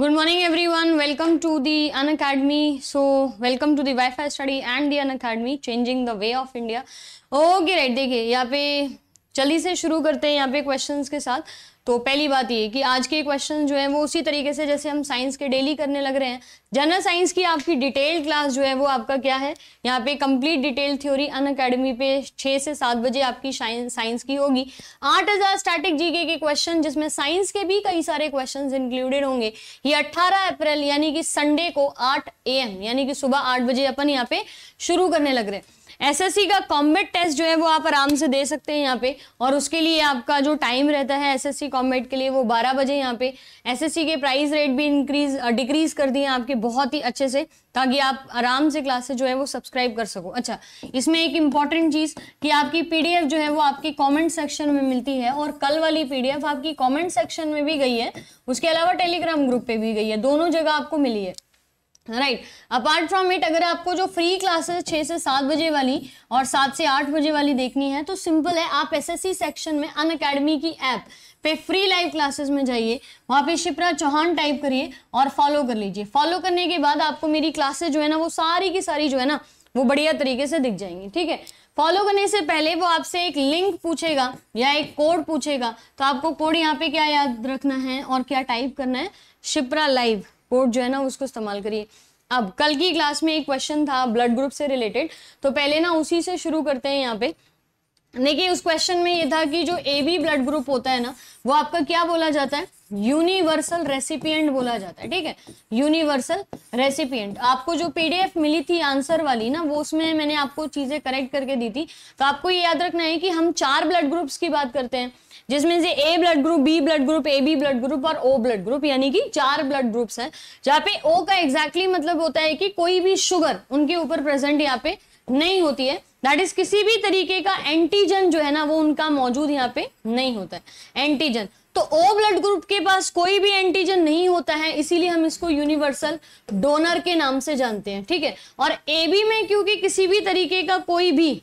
Good morning everyone welcome to the Unacademy so welcome to the wifi study and the Unacademy changing the way of India okay right देखिए यहाँ पे जल्दी से शुरू करते हैं यहाँ पे क्वेश्चन के साथ तो पहली बात ये कि आज के क्वेश्चन जो है वो उसी तरीके से जैसे हम साइंस के डेली करने लग रहे हैं जनरल साइंस की आपकी डिटेल क्लास जो है वो आपका क्या है यहाँ पे complete detail theory Unacademy पे छः से सात बजे आपकी साइंस की होगी आठ हज़ार स्टैटिक जीके के क्वेश्चन जिसमें साइंस के भी कई सारे क्वेश्चन इंक्लूडेड होंगे ये अट्ठारह अप्रैल यानी कि संडे को आठ ए यानी कि सुबह आठ बजे अपन यहाँ पे शुरू करने लग रहे हैं एसएससी का कॉम्बेट टेस्ट जो है वो आप आराम से दे सकते हैं यहाँ पे और उसके लिए आपका जो टाइम रहता है एसएससी कॉम्बेट के लिए वो 12 बजे यहाँ पे एसएससी के प्राइस रेट भी इंक्रीज डिक्रीज कर दिए आपके बहुत ही अच्छे से ताकि आप आराम से क्लासेस जो है वो सब्सक्राइब कर सको अच्छा इसमें एक इंपॉर्टेंट चीज़ कि आपकी पीडीएफ जो है वो आपकी कमेंट सेक्शन में मिलती है और कल वाली पीडीएफ आपकी कमेंट सेक्शन में भी गई है उसके अलावा टेलीग्राम ग्रुप पे भी गई है दोनों जगह आपको मिली है राइट अपार्ट फ्रॉम इट अगर आपको जो फ्री क्लासेस छः से सात बजे वाली और सात से आठ बजे वाली देखनी है तो सिंपल है आप एसएससी सेक्शन में अन अकेडमी की ऐप पे फ्री लाइव क्लासेस में जाइए वहाँ पे शिप्रा चौहान टाइप करिए और फॉलो कर लीजिए फॉलो करने के बाद आपको मेरी क्लासेस जो है ना वो सारी की सारी जो है ना वो बढ़िया तरीके से दिख जाएंगी ठीक है फॉलो करने से पहले वो आपसे एक लिंक पूछेगा या एक कोड पूछेगा तो आपको कोड यहाँ पे क्या याद रखना है और क्या टाइप करना है शिप्रा लाइव कोड जो है ना उसको इस्तेमाल करिए अब कल की क्लास में एक क्वेश्चन था ब्लड ग्रुप से रिलेटेड तो पहले ना उसी से शुरू करते हैं यहाँ पे देखिए उस क्वेश्चन में ये था कि जो ए बी ब्लड ग्रुप होता है ना वो आपका क्या बोला जाता है यूनिवर्सल रेसिपियंट बोला जाता है ठीक है यूनिवर्सल रेसिपियंट आपको जो पीडीएफ मिली थी आंसर वाली ना वो उसमें मैंने आपको चीजें करेक्ट करके दी थी तो आपको ये याद रखना है कि हम चार ब्लड ग्रुप्स की बात करते हैं जिसमें से A blood group B blood group A B blood group और ओ ब्लड ग्रुप यानी कि चार ब्लड ग्रुप्स हैं जहाँ पे ओ का एग्जैक्टली exactly मतलब होता है कि कोई भी शुगर उनके ऊपर प्रेजेंट यहाँ पे नहीं होती है दैट इज किसी भी तरीके का एंटीजन जो है ना वो उनका मौजूद यहाँ पे नहीं होता है एंटीजन तो ओ ब्लड ग्रुप के पास कोई भी एंटीजन नहीं होता है इसीलिए हम इसको यूनिवर्सल डोनर के नाम से जानते हैं ठीक है और ए बी में क्योंकि किसी भी तरीके का कोई भी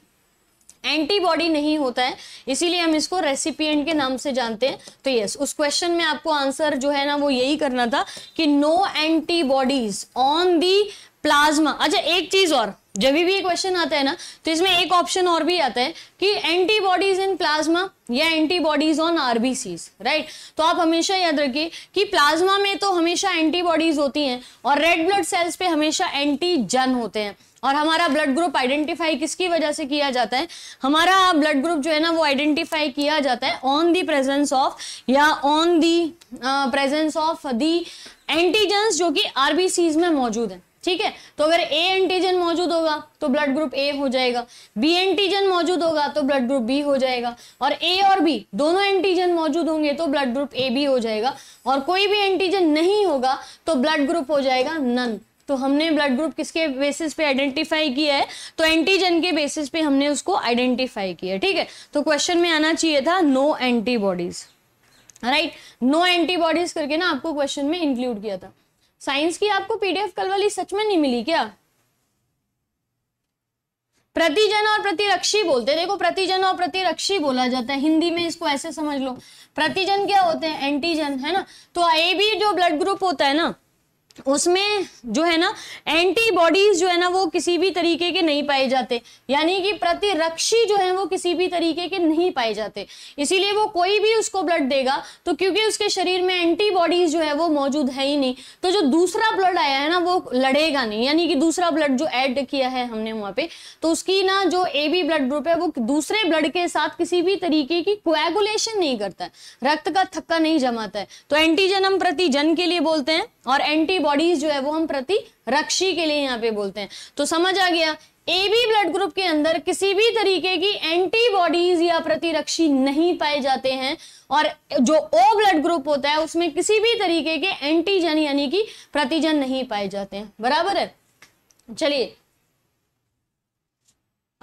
एंटीबॉडी नहीं होता है इसीलिए हम इसको रेसिपिएंट के नाम से जानते हैं तो यस उस क्वेश्चन में आपको आंसर जो है ना वो यही करना था कि no antibodies on the plasma अच्छा एक चीज और जब भी ये क्वेश्चन आता है ना तो इसमें एक ऑप्शन और भी आता है कि एंटीबॉडीज इन प्लाज्मा या एंटीबॉडीज ऑन आरबीसीज राइट तो आप हमेशा याद रखिए कि प्लाज्मा में तो हमेशा एंटीबॉडीज होती हैं और रेड ब्लड सेल्स पे हमेशा एंटीजन होते हैं और हमारा ब्लड ग्रुप आइडेंटिफाई किसकी वजह से किया जाता है हमारा ब्लड ग्रुप जो है ना वो आइडेंटिफाई किया जाता है ऑन दी प्रेजेंस ऑफ या on the presence of the antigens जो कि आरबीसीज में मौजूद है ठीक है तो अगर ए एंटीजन मौजूद होगा तो ब्लड ग्रुप ए हो जाएगा बी एंटीजन मौजूद होगा तो ब्लड ग्रुप बी हो जाएगा और ए और बी दोनों एंटीजन मौजूद होंगे तो ब्लड ग्रुप ए बी हो जाएगा और कोई भी एंटीजन नहीं होगा तो ब्लड ग्रुप हो जाएगा नन तो हमने ब्लड ग्रुप किसके बेसिस पे आइडेंटिफाई किया है तो एंटीजन के बेसिस पे हमने उसको आइडेंटिफाई किया ठीक है तो क्वेश्चन में आना चाहिए था no antibodies right no antibodies करके ना आपको क्वेश्चन में इंक्लूड किया था साइंस की आपको पीडीएफ कल वाली सच में नहीं मिली क्या प्रतिजन और प्रतिरक्षी बोलते हैं देखो प्रतिजन और प्रतिरक्षी बोला जाता है हिंदी में इसको ऐसे समझ लो प्रतिजन क्या होते हैं एंटीजन है ना तो ए बी जो ब्लड ग्रुप होता है ना उसमें जो है ना एंटीबॉडीज जो है ना वो किसी भी तरीके के नहीं पाए जाते यानी कि प्रतिरक्षी जो है वो किसी भी तरीके के नहीं पाए जाते इसीलिए वो कोई भी उसको ब्लड देगा तो क्योंकि उसके शरीर में एंटीबॉडीज जो है वो मौजूद है ही नहीं तो जो दूसरा ब्लड आया है ना वो लड़ेगा नहीं यानी कि दूसरा ब्लड जो एड किया है हमने वहां पे तो उसकी ना जो ए बी ब्लड ग्रुप है वो दूसरे ब्लड के साथ किसी भी तरीके की क्वेगुलेशन नहीं करता है रक्त का थक्का नहीं जमाता है तो एंटीजन हम प्रतिजन के लिए बोलते हैं और एंटी एंटीबॉडीज जो है वो हम प्रतिरक्षी के लिए यहाँ पे बोलते हैं तो समझ आ गया ए बी ब्लड ग्रुप के अंदर किसी भी तरीके की एंटीबॉडीज या प्रतिरक्षी नहीं पाए जाते हैं और जो ओ ब्लड ग्रुप होता है उसमें किसी भी तरीके के एंटीजन यानी कि प्रतिजन नहीं पाए जाते हैं बराबर है चलिए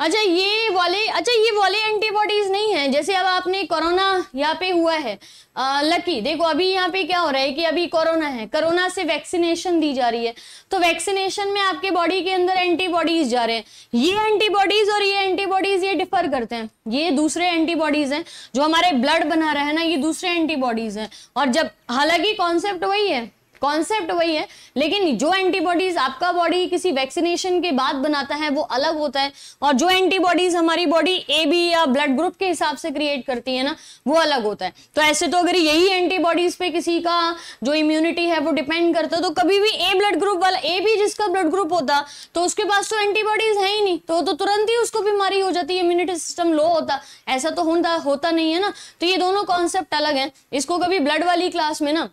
अच्छा ये वाले अच्छा ये वाले एंटीबॉडीज नहीं है जैसे अब आपने कोरोना यहाँ पे हुआ है आ, लकी देखो अभी यहाँ पे क्या हो रहा है कि अभी कोरोना है कोरोना से वैक्सीनेशन दी जा रही है तो वैक्सीनेशन में आपके बॉडी के अंदर एंटीबॉडीज जा रहे हैं ये एंटीबॉडीज और ये एंटीबॉडीज ये डिफर करते हैं ये दूसरे एंटीबॉडीज हैं जो हमारे ब्लड बना रहे हैं ना ये दूसरे एंटीबॉडीज हैं और जब हालांकि कॉन्सेप्ट वही है कॉन्सेप्ट वही है लेकिन जो एंटीबॉडीज आपका बॉडी किसी वैक्सीनेशन के बाद बनाता है वो अलग होता है और जो एंटीबॉडीज हमारी बॉडी ए बी या ब्लड ग्रुप के हिसाब से क्रिएट करती है ना वो अलग होता है तो ऐसे तो अगर यही एंटीबॉडीज पे किसी का जो इम्यूनिटी है वो डिपेंड करता है तो कभी भी ए ब्लड ग्रुप वाला ए बी जिसका ब्लड ग्रुप होता तो उसके पास तो एंटीबॉडीज है ही नहीं तो, तो तुरंत ही उसको बीमारी हो जाती है इम्यूनिटी सिस्टम लो होता ऐसा तो होता नहीं है ना तो ये दोनों कॉन्सेप्ट अलग है इसको कभी ब्लड वाली क्लास में ना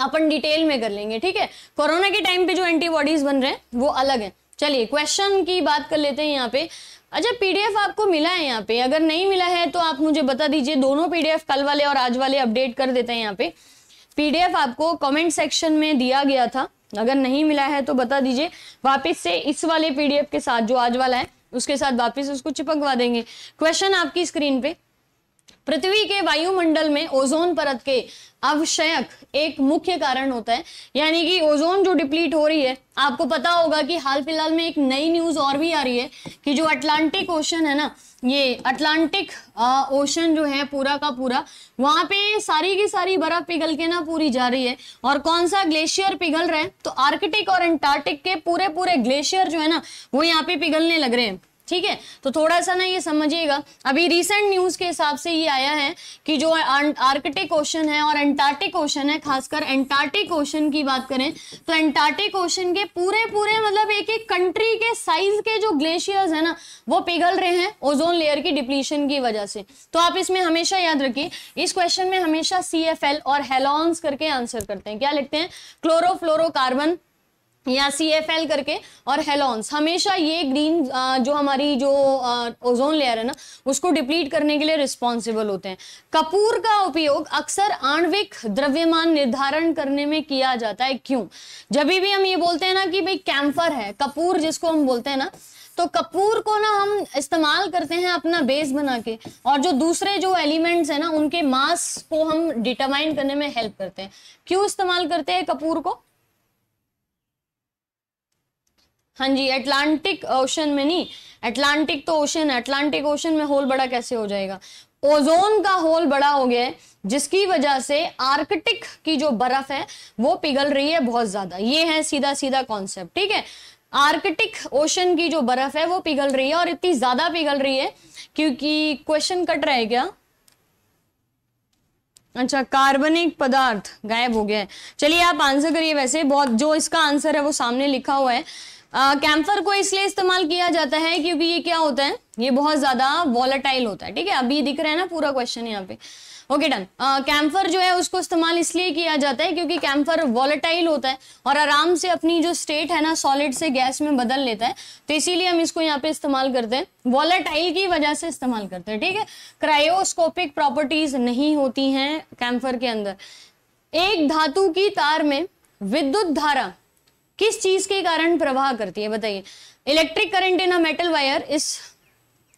अपन डिटेल में कर लेंगे ठीक है कोरोना के टाइम पे जो एंटीबॉडीज बन रहे हैं वो अलग है चलिए क्वेश्चन की बात कर लेते हैं यहाँ पे अच्छा पीडीएफ आपको मिला है यहाँ पे अगर नहीं मिला है तो आप मुझे बता दीजिए दोनों पीडीएफ कल वाले और आज वाले अपडेट कर देते हैं यहाँ पे पीडीएफ आपको कमेंट सेक्शन में दिया गया था अगर नहीं मिला है तो बता दीजिए वापस से इस वाले पीडीएफ के साथ जो आज वाला है उसके साथ वापस उसको चिपकवा देंगे क्वेश्चन आपकी स्क्रीन पे पृथ्वी के वायुमंडल में ओजोन परत के अवशयक एक मुख्य कारण होता है यानी कि ओजोन जो डिप्लीट हो रही है आपको पता होगा कि हाल फिलहाल में एक नई न्यूज और भी आ रही है कि जो अटलांटिक ओशन है ना ये अटलांटिक ओशन जो है पूरा का पूरा वहां पे सारी की सारी बर्फ पिघल के ना पूरी जा रही है और कौन सा ग्लेशियर पिघल रहे हैं तो आर्कटिक और अंटार्कटिक के पूरे पूरे ग्लेशियर जो है ना वो यहाँ पे पिघलने लग रहे हैं ठीक है तो थोड़ा सा ना ये समझिएगा अभी रिसेंट न्यूज के हिसाब से ये आया है कि जो आर्कटिक अं-, ओशन है और एंटार्टिक ओशन है खासकर एंटार्टिक ओशन की बात करें तो एंटार्टिक ओशन के पूरे पूरे मतलब एक एक कंट्री के साइज के जो ग्लेशियर्स है ना वो पिघल रहे हैं ओजोन लेयर की डिप्लीशन की वजह से तो आप इसमें हमेशा याद रखिए इस क्वेश्चन में हमेशा सी और हेलॉन्स करके आंसर करते हैं क्या लिखते हैं क्लोरोफ्लोरोकार्बन या सी एफ एल करके और हेलॉन्स हमेशा ये ग्रीन जो हमारी जो ओजोन लेयर है ना उसको डिप्लीट करने के लिए रिस्पॉन्सिबल होते हैं कपूर का उपयोग अक्सर आणविक द्रव्यमान निर्धारण करने में किया जाता है क्यों जब भी हम ये बोलते हैं ना कि भाई कैम्फर है कपूर जिसको हम बोलते हैं ना तो कपूर को ना हम इस्तेमाल करते हैं अपना बेस बना के और जो दूसरे जो एलिमेंट्स है ना उनके मास को हम डिटरमाइन करने में हेल्प करते हैं क्यों इस्तेमाल करते हैं कपूर को हाँ जी अटलांटिक ओशन में नहीं अटलांटिक तो ओशन है अटलांटिक ओशन में होल बड़ा कैसे हो जाएगा ओजोन का होल बड़ा हो गया है जिसकी वजह से आर्कटिक की जो बर्फ है वो पिघल रही है बहुत ज्यादा ये है सीधा सीधा कॉन्सेप्ट ठीक है आर्कटिक ओशन की जो बर्फ है वो पिघल रही है और इतनी ज्यादा पिघल रही है क्योंकि क्वेश्चन कट रहा है क्या अच्छा कार्बनिक पदार्थ गायब हो गया है चलिए आप आंसर करिए वैसे बहुत जो इसका आंसर है वो सामने लिखा हुआ है कैंफर को इसलिए इस्तेमाल किया जाता है क्योंकि ये क्या होता है ये बहुत ज्यादा वॉलेटाइल होता है ठीक है अभी दिख रहा है ना पूरा क्वेश्चन यहाँ पे ओके डन कैम्फर जो है उसको इस्तेमाल इसलिए किया जाता है क्योंकि कैम्फर वॉलेटाइल होता है और आराम से अपनी जो स्टेट है ना सॉलिड से गैस में बदल लेता है तो इसीलिए हम इसको यहाँ पे इस्तेमाल करते हैं वॉलेटाइल की वजह से इस्तेमाल करते हैं ठीक है क्रायोस्कोपिक प्रॉपर्टीज नहीं होती हैं कैम्फर के अंदर एक धातु की तार में विद्युत धारा किस चीज के कारण प्रवाह करती है बताइए electric current in a metal wire is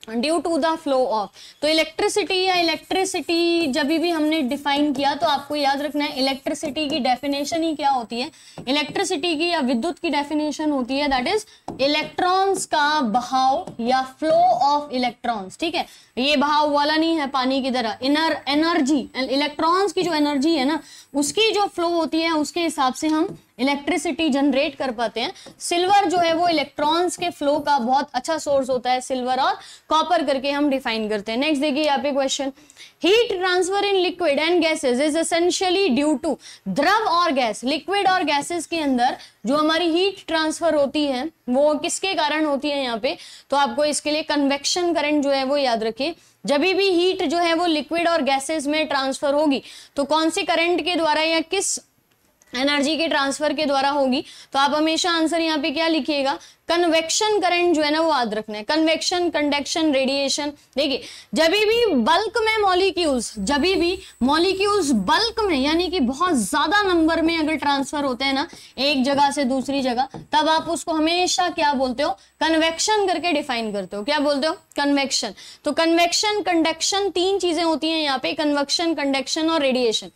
due to the flow of तो इलेक्ट्रिसिटी या इलेक्ट्रिसिटी जब भी हमने डिफाइन किया तो आपको याद रखना है इलेक्ट्रिसिटी की डेफिनेशन ही क्या होती है इलेक्ट्रिसिटी की या विद्युत की डेफिनेशन होती है दैट इज इलेक्ट्रॉन्स का बहाव या फ्लो ऑफ इलेक्ट्रॉन्स ठीक है ये भाव वाला नहीं है पानी की तरह इनर एनर्जी इलेक्ट्रॉन्स की जो एनर्जी है ना उसकी जो फ्लो होती है उसके हिसाब से हम इलेक्ट्रिसिटी जनरेट कर पाते हैं सिल्वर जो है वो इलेक्ट्रॉन्स के फ्लो का बहुत अच्छा सोर्स होता है सिल्वर और कॉपर करके हम डिफाइन करते हैं नेक्स्ट देखिए यहाँ पे question heat transfer in liquid and gases is essentially due to द्रव और गैस लिक्विड और गैसेज के अंदर जो हमारी हीट ट्रांसफर होती है वो किसके कारण होती है यहाँ पे तो आपको इसके लिए कन्वेक्शन करंट जो है वो याद रखिए जब भी हीट जो है वो लिक्विड और गैसेज में ट्रांसफर होगी तो कौन से करंट के द्वारा या किस एनर्जी के ट्रांसफर के द्वारा होगी तो आप हमेशा आंसर यहाँ पे क्या लिखिएगा कन्वेक्शन करंट जो है ना वो याद रखना है कन्वेक्शन कंडक्शन रेडिएशन देखिए जब भी बल्क में मॉलिक्यूल्स जब भी मॉलिक्यूल्स बल्क में यानी कि बहुत ज्यादा नंबर में अगर ट्रांसफर होते हैं ना एक जगह से दूसरी जगह तब आप उसको हमेशा क्या बोलते हो कन्वेक्शन करके डिफाइन करते हो क्या बोलते हो कन्वेक्शन तो कन्वेक्शन कंडक्शन तीन चीजें होती हैं यहाँ पे कन्वेक्शन कंडक्शन और रेडिएशन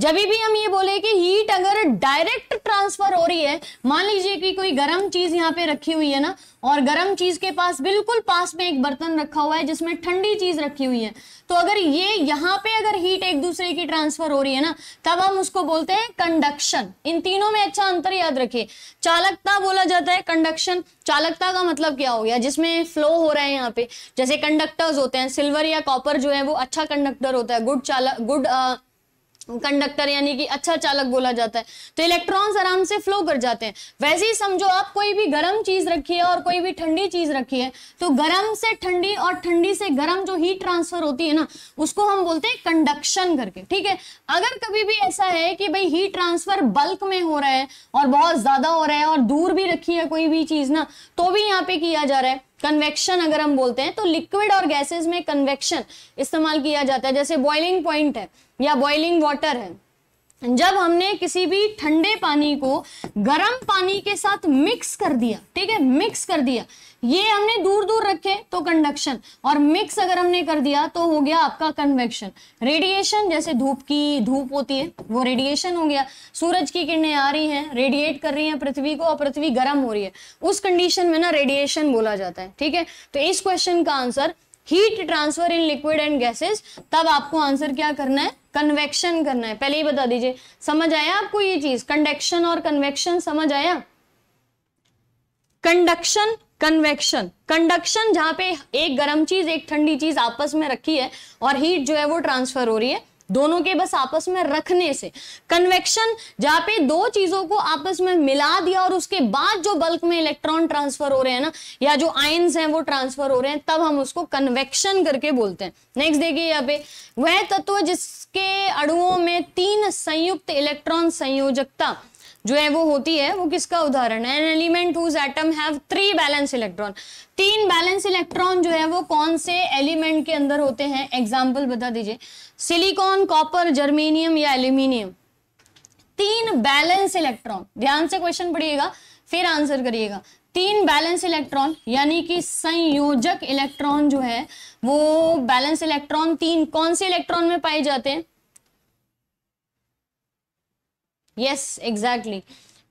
जब भी हम ये बोले कि हीट अगर डायरेक्ट ट्रांसफर हो रही है मान लीजिए कि कोई गर्म चीज यहाँ पे रखी हुई है ना और गर्म चीज के पास बिल्कुल पास में एक बर्तन रखा हुआ है जिसमें ठंडी चीज रखी हुई है तो अगर ये यहाँ पे अगर हीट एक दूसरे की ट्रांसफर हो रही है ना तब हम उसको बोलते हैं कंडक्शन इन तीनों में अच्छा अंतर याद रखिए चालकता बोला जाता है कंडक्शन चालकता का मतलब क्या हो गया जिसमें फ्लो हो रहा है यहाँ पे जैसे कंडक्टर्स होते हैं सिल्वर या कॉपर जो है वो अच्छा कंडक्टर होता है गुड चालक गुड कंडक्टर यानी कि अच्छा चालक बोला जाता है तो इलेक्ट्रॉन्स आराम से फ्लो कर जाते हैं वैसे ही समझो आप कोई भी गर्म चीज रखी है और कोई भी ठंडी चीज रखी है तो गर्म से ठंडी और ठंडी से गर्म जो हीट ट्रांसफर होती है ना उसको हम बोलते हैं कंडक्शन करके ठीक है अगर कभी भी ऐसा है कि भाई हीट ट्रांसफर बल्क में हो रहा है और बहुत ज्यादा हो रहा है और दूर भी रखी है कोई भी चीज ना तो भी यहाँ पे किया जा रहा है कन्वेक्शन अगर हम बोलते हैं तो लिक्विड और गैसेस में कन्वेक्शन इस्तेमाल किया जाता है जैसे बॉइलिंग पॉइंट है या बॉइलिंग वाटर है जब हमने किसी भी ठंडे पानी को गर्म पानी के साथ मिक्स कर दिया ठीक है मिक्स कर दिया ये हमने दूर दूर रखे तो कंडक्शन और मिक्स अगर हमने कर दिया तो हो गया आपका कन्वेक्शन रेडिएशन जैसे धूप की धूप होती है वो रेडिएशन हो गया सूरज की किरणें आ रही हैं रेडिएट कर रही हैं पृथ्वी को और पृथ्वी गर्म हो रही है उस कंडीशन में ना रेडिएशन बोला जाता है ठीक है तो इस क्वेश्चन का answer heat transfer in liquid and gases तब आपको आंसर क्या करना है कन्वेक्शन करना है पहले ही बता दीजिए समझ आया आपको ये चीज कंडक्शन और कन्वेक्शन समझ आया कंडक्शन कन्वेक्शन कंडक्शन जहां पे एक गर्म चीज एक ठंडी चीज आपस में रखी है और हीट जो है वो ट्रांसफर हो रही है दोनों के बस आपस में रखने से कन्वेक्शन जहां पे दो चीजों को आपस में मिला दिया और उसके बाद जो बल्क में इलेक्ट्रॉन ट्रांसफर हो रहे हैं ना या जो आयंस हैं वो ट्रांसफर हो रहे हैं तब हम उसको कन्वेक्शन करके बोलते हैं नेक्स्ट देखिए यहाँ पे वह तत्व जिसके अड़ुओं में तीन संयुक्त इलेक्ट्रॉन संयोजकता जो है वो होती है वो किसका उदाहरण है an element whose atom have three valence electron तीन बैलेंस इलेक्ट्रॉन जो है वो कौन से एलिमेंट के अंदर होते हैं एग्जाम्पल बता दीजिए सिलिकॉन कॉपर जर्मेनियम या एल्यूमिनियम तीन बैलेंस इलेक्ट्रॉन ध्यान से क्वेश्चन पढ़िएगा फिर आंसर करिएगा तीन बैलेंस इलेक्ट्रॉन यानी कि संयोजक इलेक्ट्रॉन जो है वो बैलेंस इलेक्ट्रॉन तीन कौन से इलेक्ट्रॉन में पाए जाते हैं यस एग्जैक्टली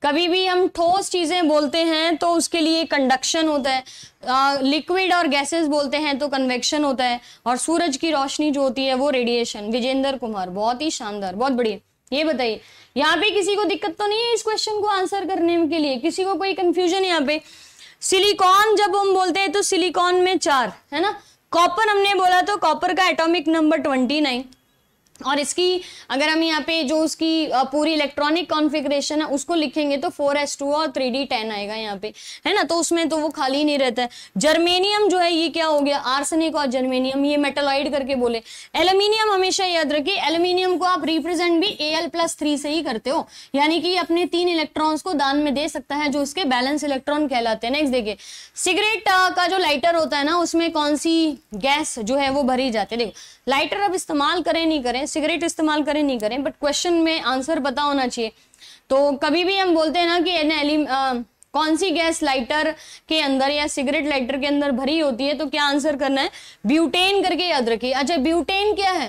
कभी भी हम ठोस चीज़ें बोलते हैं तो उसके लिए कंडक्शन होता है लिक्विड और गैसेस बोलते हैं तो कन्वेक्शन होता है और सूरज की रोशनी जो होती है वो रेडिएशन विजेंद्र कुमार बहुत ही शानदार बहुत बढ़िया ये बताइए यहाँ पे किसी को दिक्कत तो नहीं है इस क्वेश्चन को आंसर करने के लिए किसी को कोई कंफ्यूजन यहाँ पे सिलिकॉन जब हम बोलते हैं तो सिलिकॉन में चार है ना कॉपर हमने बोला तो कॉपर का एटॉमिक नंबर ट्वेंटी नाइन और इसकी अगर हम यहाँ पे जो उसकी पूरी इलेक्ट्रॉनिक कॉन्फ़िगरेशन है उसको लिखेंगे तो फोर एस टू और थ्री डी टेन आएगा यहाँ पे है ना तो उसमें तो वो खाली नहीं रहता है जर्मेनियम जो है ये क्या हो गया आर्सनिक और जर्मेनियम ये मेटलॉइड करके बोले एल्युमिनियम हमेशा याद रखिए एल्युमिनियम को आप रिप्रेजेंट भी ए एल प्लस थ्री से ही करते हो यानी कि अपने तीन इलेक्ट्रॉन्स को दान में दे सकता है जो उसके बैलेंस इलेक्ट्रॉन कहलाते हैं नेक्स्ट देखिए सिगरेट का जो लाइटर होता है ना उसमें कौन सी गैस जो है वो भरी जाती है देखो लाइटर अब इस्तेमाल करें नहीं करें है सिगरेट इस्तेमाल करें नहीं करें बट क्वेश्चन में आंसर पता होना चाहिए तो कभी भी हम बोलते हैं ना कि एन एलिम कौन सी गैस लाइटर के अंदर या सिगरेट लाइटर के अंदर भरी होती है तो क्या आंसर करना है ब्यूटेन करके याद रखिए अच्छा ब्यूटेन क्या है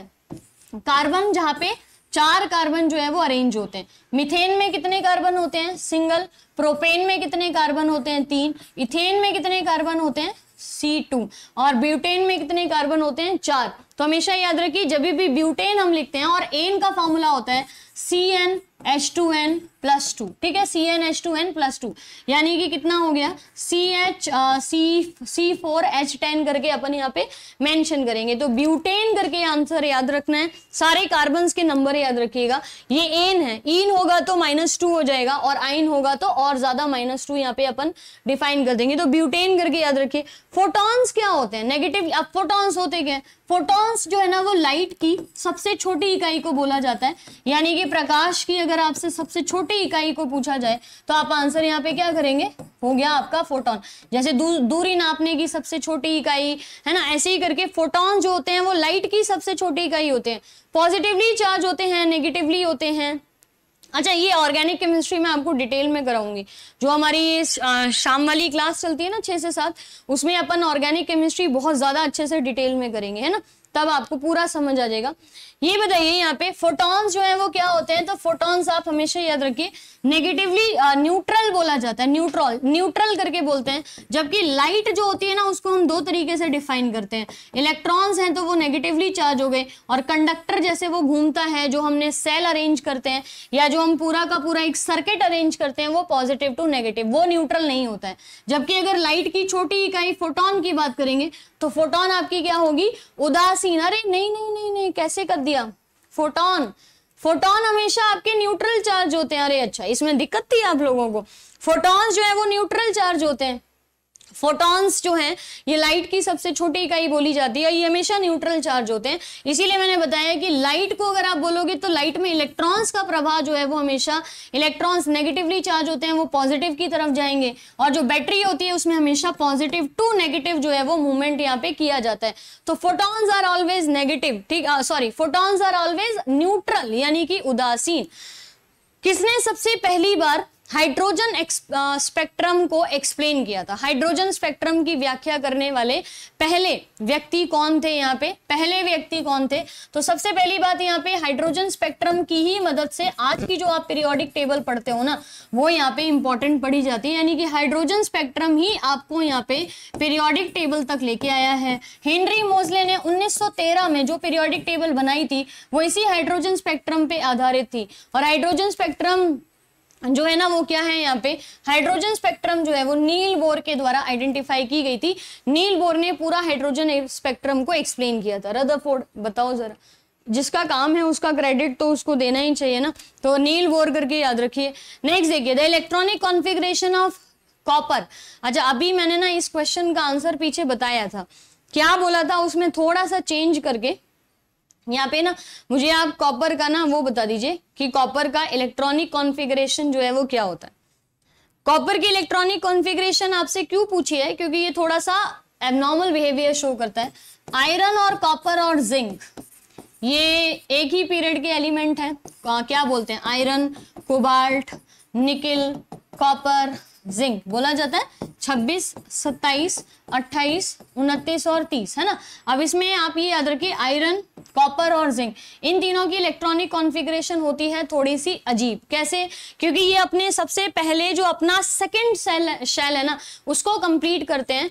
कार्बन जहां पे चार कार्बन जो है वो अरेंज होते हैं मिथेन में कितने कार्बन होते हैं सिंगल प्रोपेन में कितने कार्बन होते हैं तीन इथेन में कितने कार्बन होते हैं सी टू और ब्यूटेन में कितने कार्बन होते हैं चार तो हमेशा याद रखिए जब भी ब्यूटेन हम लिखते हैं और एन का फॉर्मूला होता है C N H two N plus two ठीक है C N H two N plus two यानी कि कितना हो गया C H C C four H ten करके अपन यहाँ पे मेंशन करेंगे तो ब्यूटेन करके आंसर याद रखना है सारे कार्बन के नंबर याद रखिएगा ये एन है इन होगा तो माइनस टू हो जाएगा और आइन होगा तो और ज्यादा माइनस टू यहाँ पे अपन डिफाइन कर देंगे तो ब्यूटेन करके याद रखिए फोटॉन्स क्या होते हैं नेगेटिव अब फोटॉन्स होते क्या फोटॉन्स जो है ना वो लाइट की सबसे छोटी इकाई को बोला जाता है यानी कि प्रकाश की अगर आपसे सबसे छोटी इकाई को पूछा जाए तो आप आंसर यहाँ पे क्या करेंगे हो गया आपका फोटोन जैसे दू, दूरी नापने की सबसे छोटी इकाई है ना ऐसे ही करके फोटोन जो होते हैं वो लाइट की सबसे छोटी इकाई होते हैं पॉजिटिवली चार्ज होते हैं नेगेटिवली होते हैं अच्छा ये ऑर्गेनिक केमिस्ट्री में आपको डिटेल में कराऊंगी जो हमारी शाम वाली क्लास चलती है ना छह से सात उसमें अपन ऑर्गेनिक केमिस्ट्री बहुत ज़्यादा अच्छे से डिटेल में करेंगे है ना तब आपको पूरा समझ आ जाएगा ये बताइए यहाँ पे फोटॉन्स जो है वो क्या होते हैं तो फोटॉन्स आप हमेशा याद रखिए नेगेटिवली न्यूट्रल बोला जाता है न्यूट्रल न्यूट्रल करके बोलते हैं जबकि लाइट जो होती है ना उसको हम दो तरीके से डिफाइन करते हैं इलेक्ट्रॉन्स हैं तो वो नेगेटिवली चार्ज हो गए और कंडक्टर जैसे वो घूमता है जो हमने सेल अरेंज करते हैं या जो हम पूरा का पूरा एक सर्किट अरेंज करते हैं वो पॉजिटिव टू नेगेटिव वो न्यूट्रल नहीं होता है जबकि अगर लाइट की छोटी इकाई फोटोन की बात करेंगे तो फोटोन आपकी क्या होगी उदासीन अरे नहीं नहीं नहीं नहीं कैसे कर दिया फोटोन फोटोन हमेशा आपके न्यूट्रल चार्ज होते हैं अरे अच्छा इसमें दिक्कत थी आप लोगों को फोटोन जो है वो न्यूट्रल चार्ज होते हैं फोटॉन्स जो हैं ये लाइट की सबसे छोटी इकाई बोली जाती है ये हमेशा न्यूट्रल चार्ज होते हैं इसीलिए मैंने बताया कि लाइट को अगर आप बोलोगे तो लाइट में इलेक्ट्रॉन्स का प्रभाव जो है वो हमेशा इलेक्ट्रॉन्स नेगेटिवली चार्ज होते हैं वो पॉजिटिव की तरफ जाएंगे और जो बैटरी होती है उसमें हमेशा पॉजिटिव टू नेगेटिव जो है वो मूवमेंट यहाँ पे किया जाता है तो फोटॉन्स आर ऑलवेज नेगेटिव ठीक sorry photons are always neutral यानी कि उदासीन किसने सबसे पहली बार हाइड्रोजन स्पेक्ट्रम को एक्सप्लेन किया था हाइड्रोजन स्पेक्ट्रम की व्याख्या करने वाले पहले व्यक्ति कौन थे यहाँ पे पहले व्यक्ति कौन थे तो सबसे पहली बात यहाँ पे हाइड्रोजन स्पेक्ट्रम की ही मदद से आज की जो आप पीरियोडिक टेबल पढ़ते हो ना वो यहाँ पे इंपॉर्टेंट पढ़ी जाती है यानी कि हाइड्रोजन स्पेक्ट्रम ही आपको यहाँ पे पीरियोडिक टेबल तक लेके आया है हेनरी मोजले ने उन्नीस में जो पीरियोडिक टेबल बनाई थी वो इसी हाइड्रोजन स्पेक्ट्रम पे आधारित थी और हाइड्रोजन स्पेक्ट्रम जो है ना वो क्या है यहाँ पे हाइड्रोजन स्पेक्ट्रम जो है वो नील बोर के द्वारा आइडेंटिफाई की गई थी नील बोर ने पूरा हाइड्रोजन स्पेक्ट्रम को एक्सप्लेन किया था रदरफोर्ड बताओ जरा जिसका काम है उसका क्रेडिट तो उसको देना ही चाहिए ना तो नील बोर करके याद रखिए नेक्स्ट देखिए the electronic configuration of copper अच्छा अभी मैंने ना इस क्वेश्चन का आंसर पीछे बताया था क्या बोला था उसमें थोड़ा सा चेंज करके यहाँ पे ना मुझे आप कॉपर का ना वो बता दीजिए कि कॉपर का इलेक्ट्रॉनिक कॉन्फ़िगरेशन जो है वो क्या होता है कॉपर की इलेक्ट्रॉनिक कॉन्फ़िगरेशन आपसे क्यों पूछी है क्योंकि ये थोड़ा सा एबनॉर्मल बिहेवियर शो करता है आयरन और कॉपर और जिंक ये एक ही पीरियड के एलिमेंट हैं क्या बोलते हैं iron cobalt nickel copper zinc बोला जाता है 26, 27, 28, 29 और 30 है ना अब इसमें आप ये याद रखिए आयरन कॉपर और जिंक इन तीनों की इलेक्ट्रॉनिक कॉन्फ़िगरेशन होती है थोड़ी सी अजीब कैसे क्योंकि ये अपने सबसे पहले जो अपना सेकंड सेल शेल है ना उसको कंप्लीट करते हैं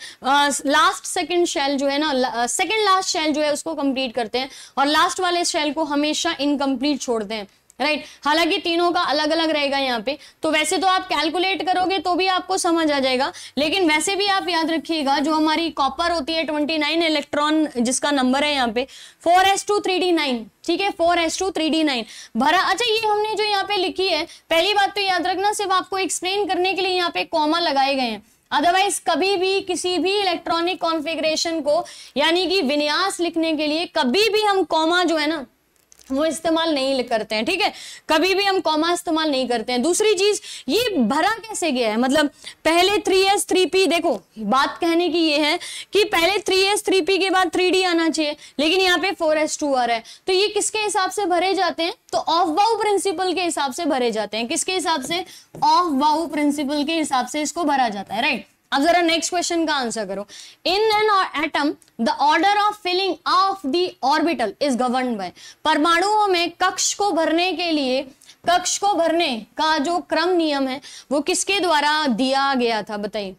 लास्ट सेकंड शेल जो है ना सेकंड लास्ट शेल जो है उसको कंप्लीट करते हैं और लास्ट वाले शेल को हमेशा इनकम्प्लीट छोड़ते हैं राइट right. हालांकि तीनों का अलग अलग रहेगा यहाँ पे तो वैसे तो आप कैलकुलेट करोगे तो भी आपको समझ आ जाएगा लेकिन वैसे भी आप याद रखिएगा जो हमारी कॉपर होती है 29 इलेक्ट्रॉन जिसका नंबर है यहाँ पे 4s2 3d9 ठीक है 4s2 3d9 भरा अच्छा ये हमने जो यहाँ पे लिखी है पहली बात तो याद रखना सिर्फ आपको एक्सप्लेन करने के लिए यहाँ पे कॉमा लगाए गए हैं अदरवाइज कभी भी किसी भी इलेक्ट्रॉनिक कॉन्फिग्रेशन को यानी कि विन्यास लिखने के लिए कभी भी हम कॉमा जो है ना वो इस्तेमाल नहीं करते हैं ठीक है कभी भी हम कॉमा इस्तेमाल नहीं करते हैं दूसरी चीज ये भरा कैसे गया है मतलब पहले थ्री 3p थ्री पी देखो बात कहने की ये है कि पहले थ्री 3p थ्री पी के बाद थ्री डी आना चाहिए लेकिन यहाँ पे फोर एस टू आ रहा है तो ये किसके हिसाब से भरे जाते हैं तो ऑफ वाउ प्रिंसिपल के हिसाब से भरे जाते हैं किसके हिसाब से ऑफ वाउ प्रिंसिपल के हिसाब से इसको भरा जाता है राइट अब जरा नेक्स्ट क्वेश्चन का आंसर करो in an atom the order of filling of the orbital is govern by परमाणुओं में कक्ष को भरने के लिए कक्ष को भरने का जो क्रम नियम है वो किसके द्वारा दिया गया था बताइए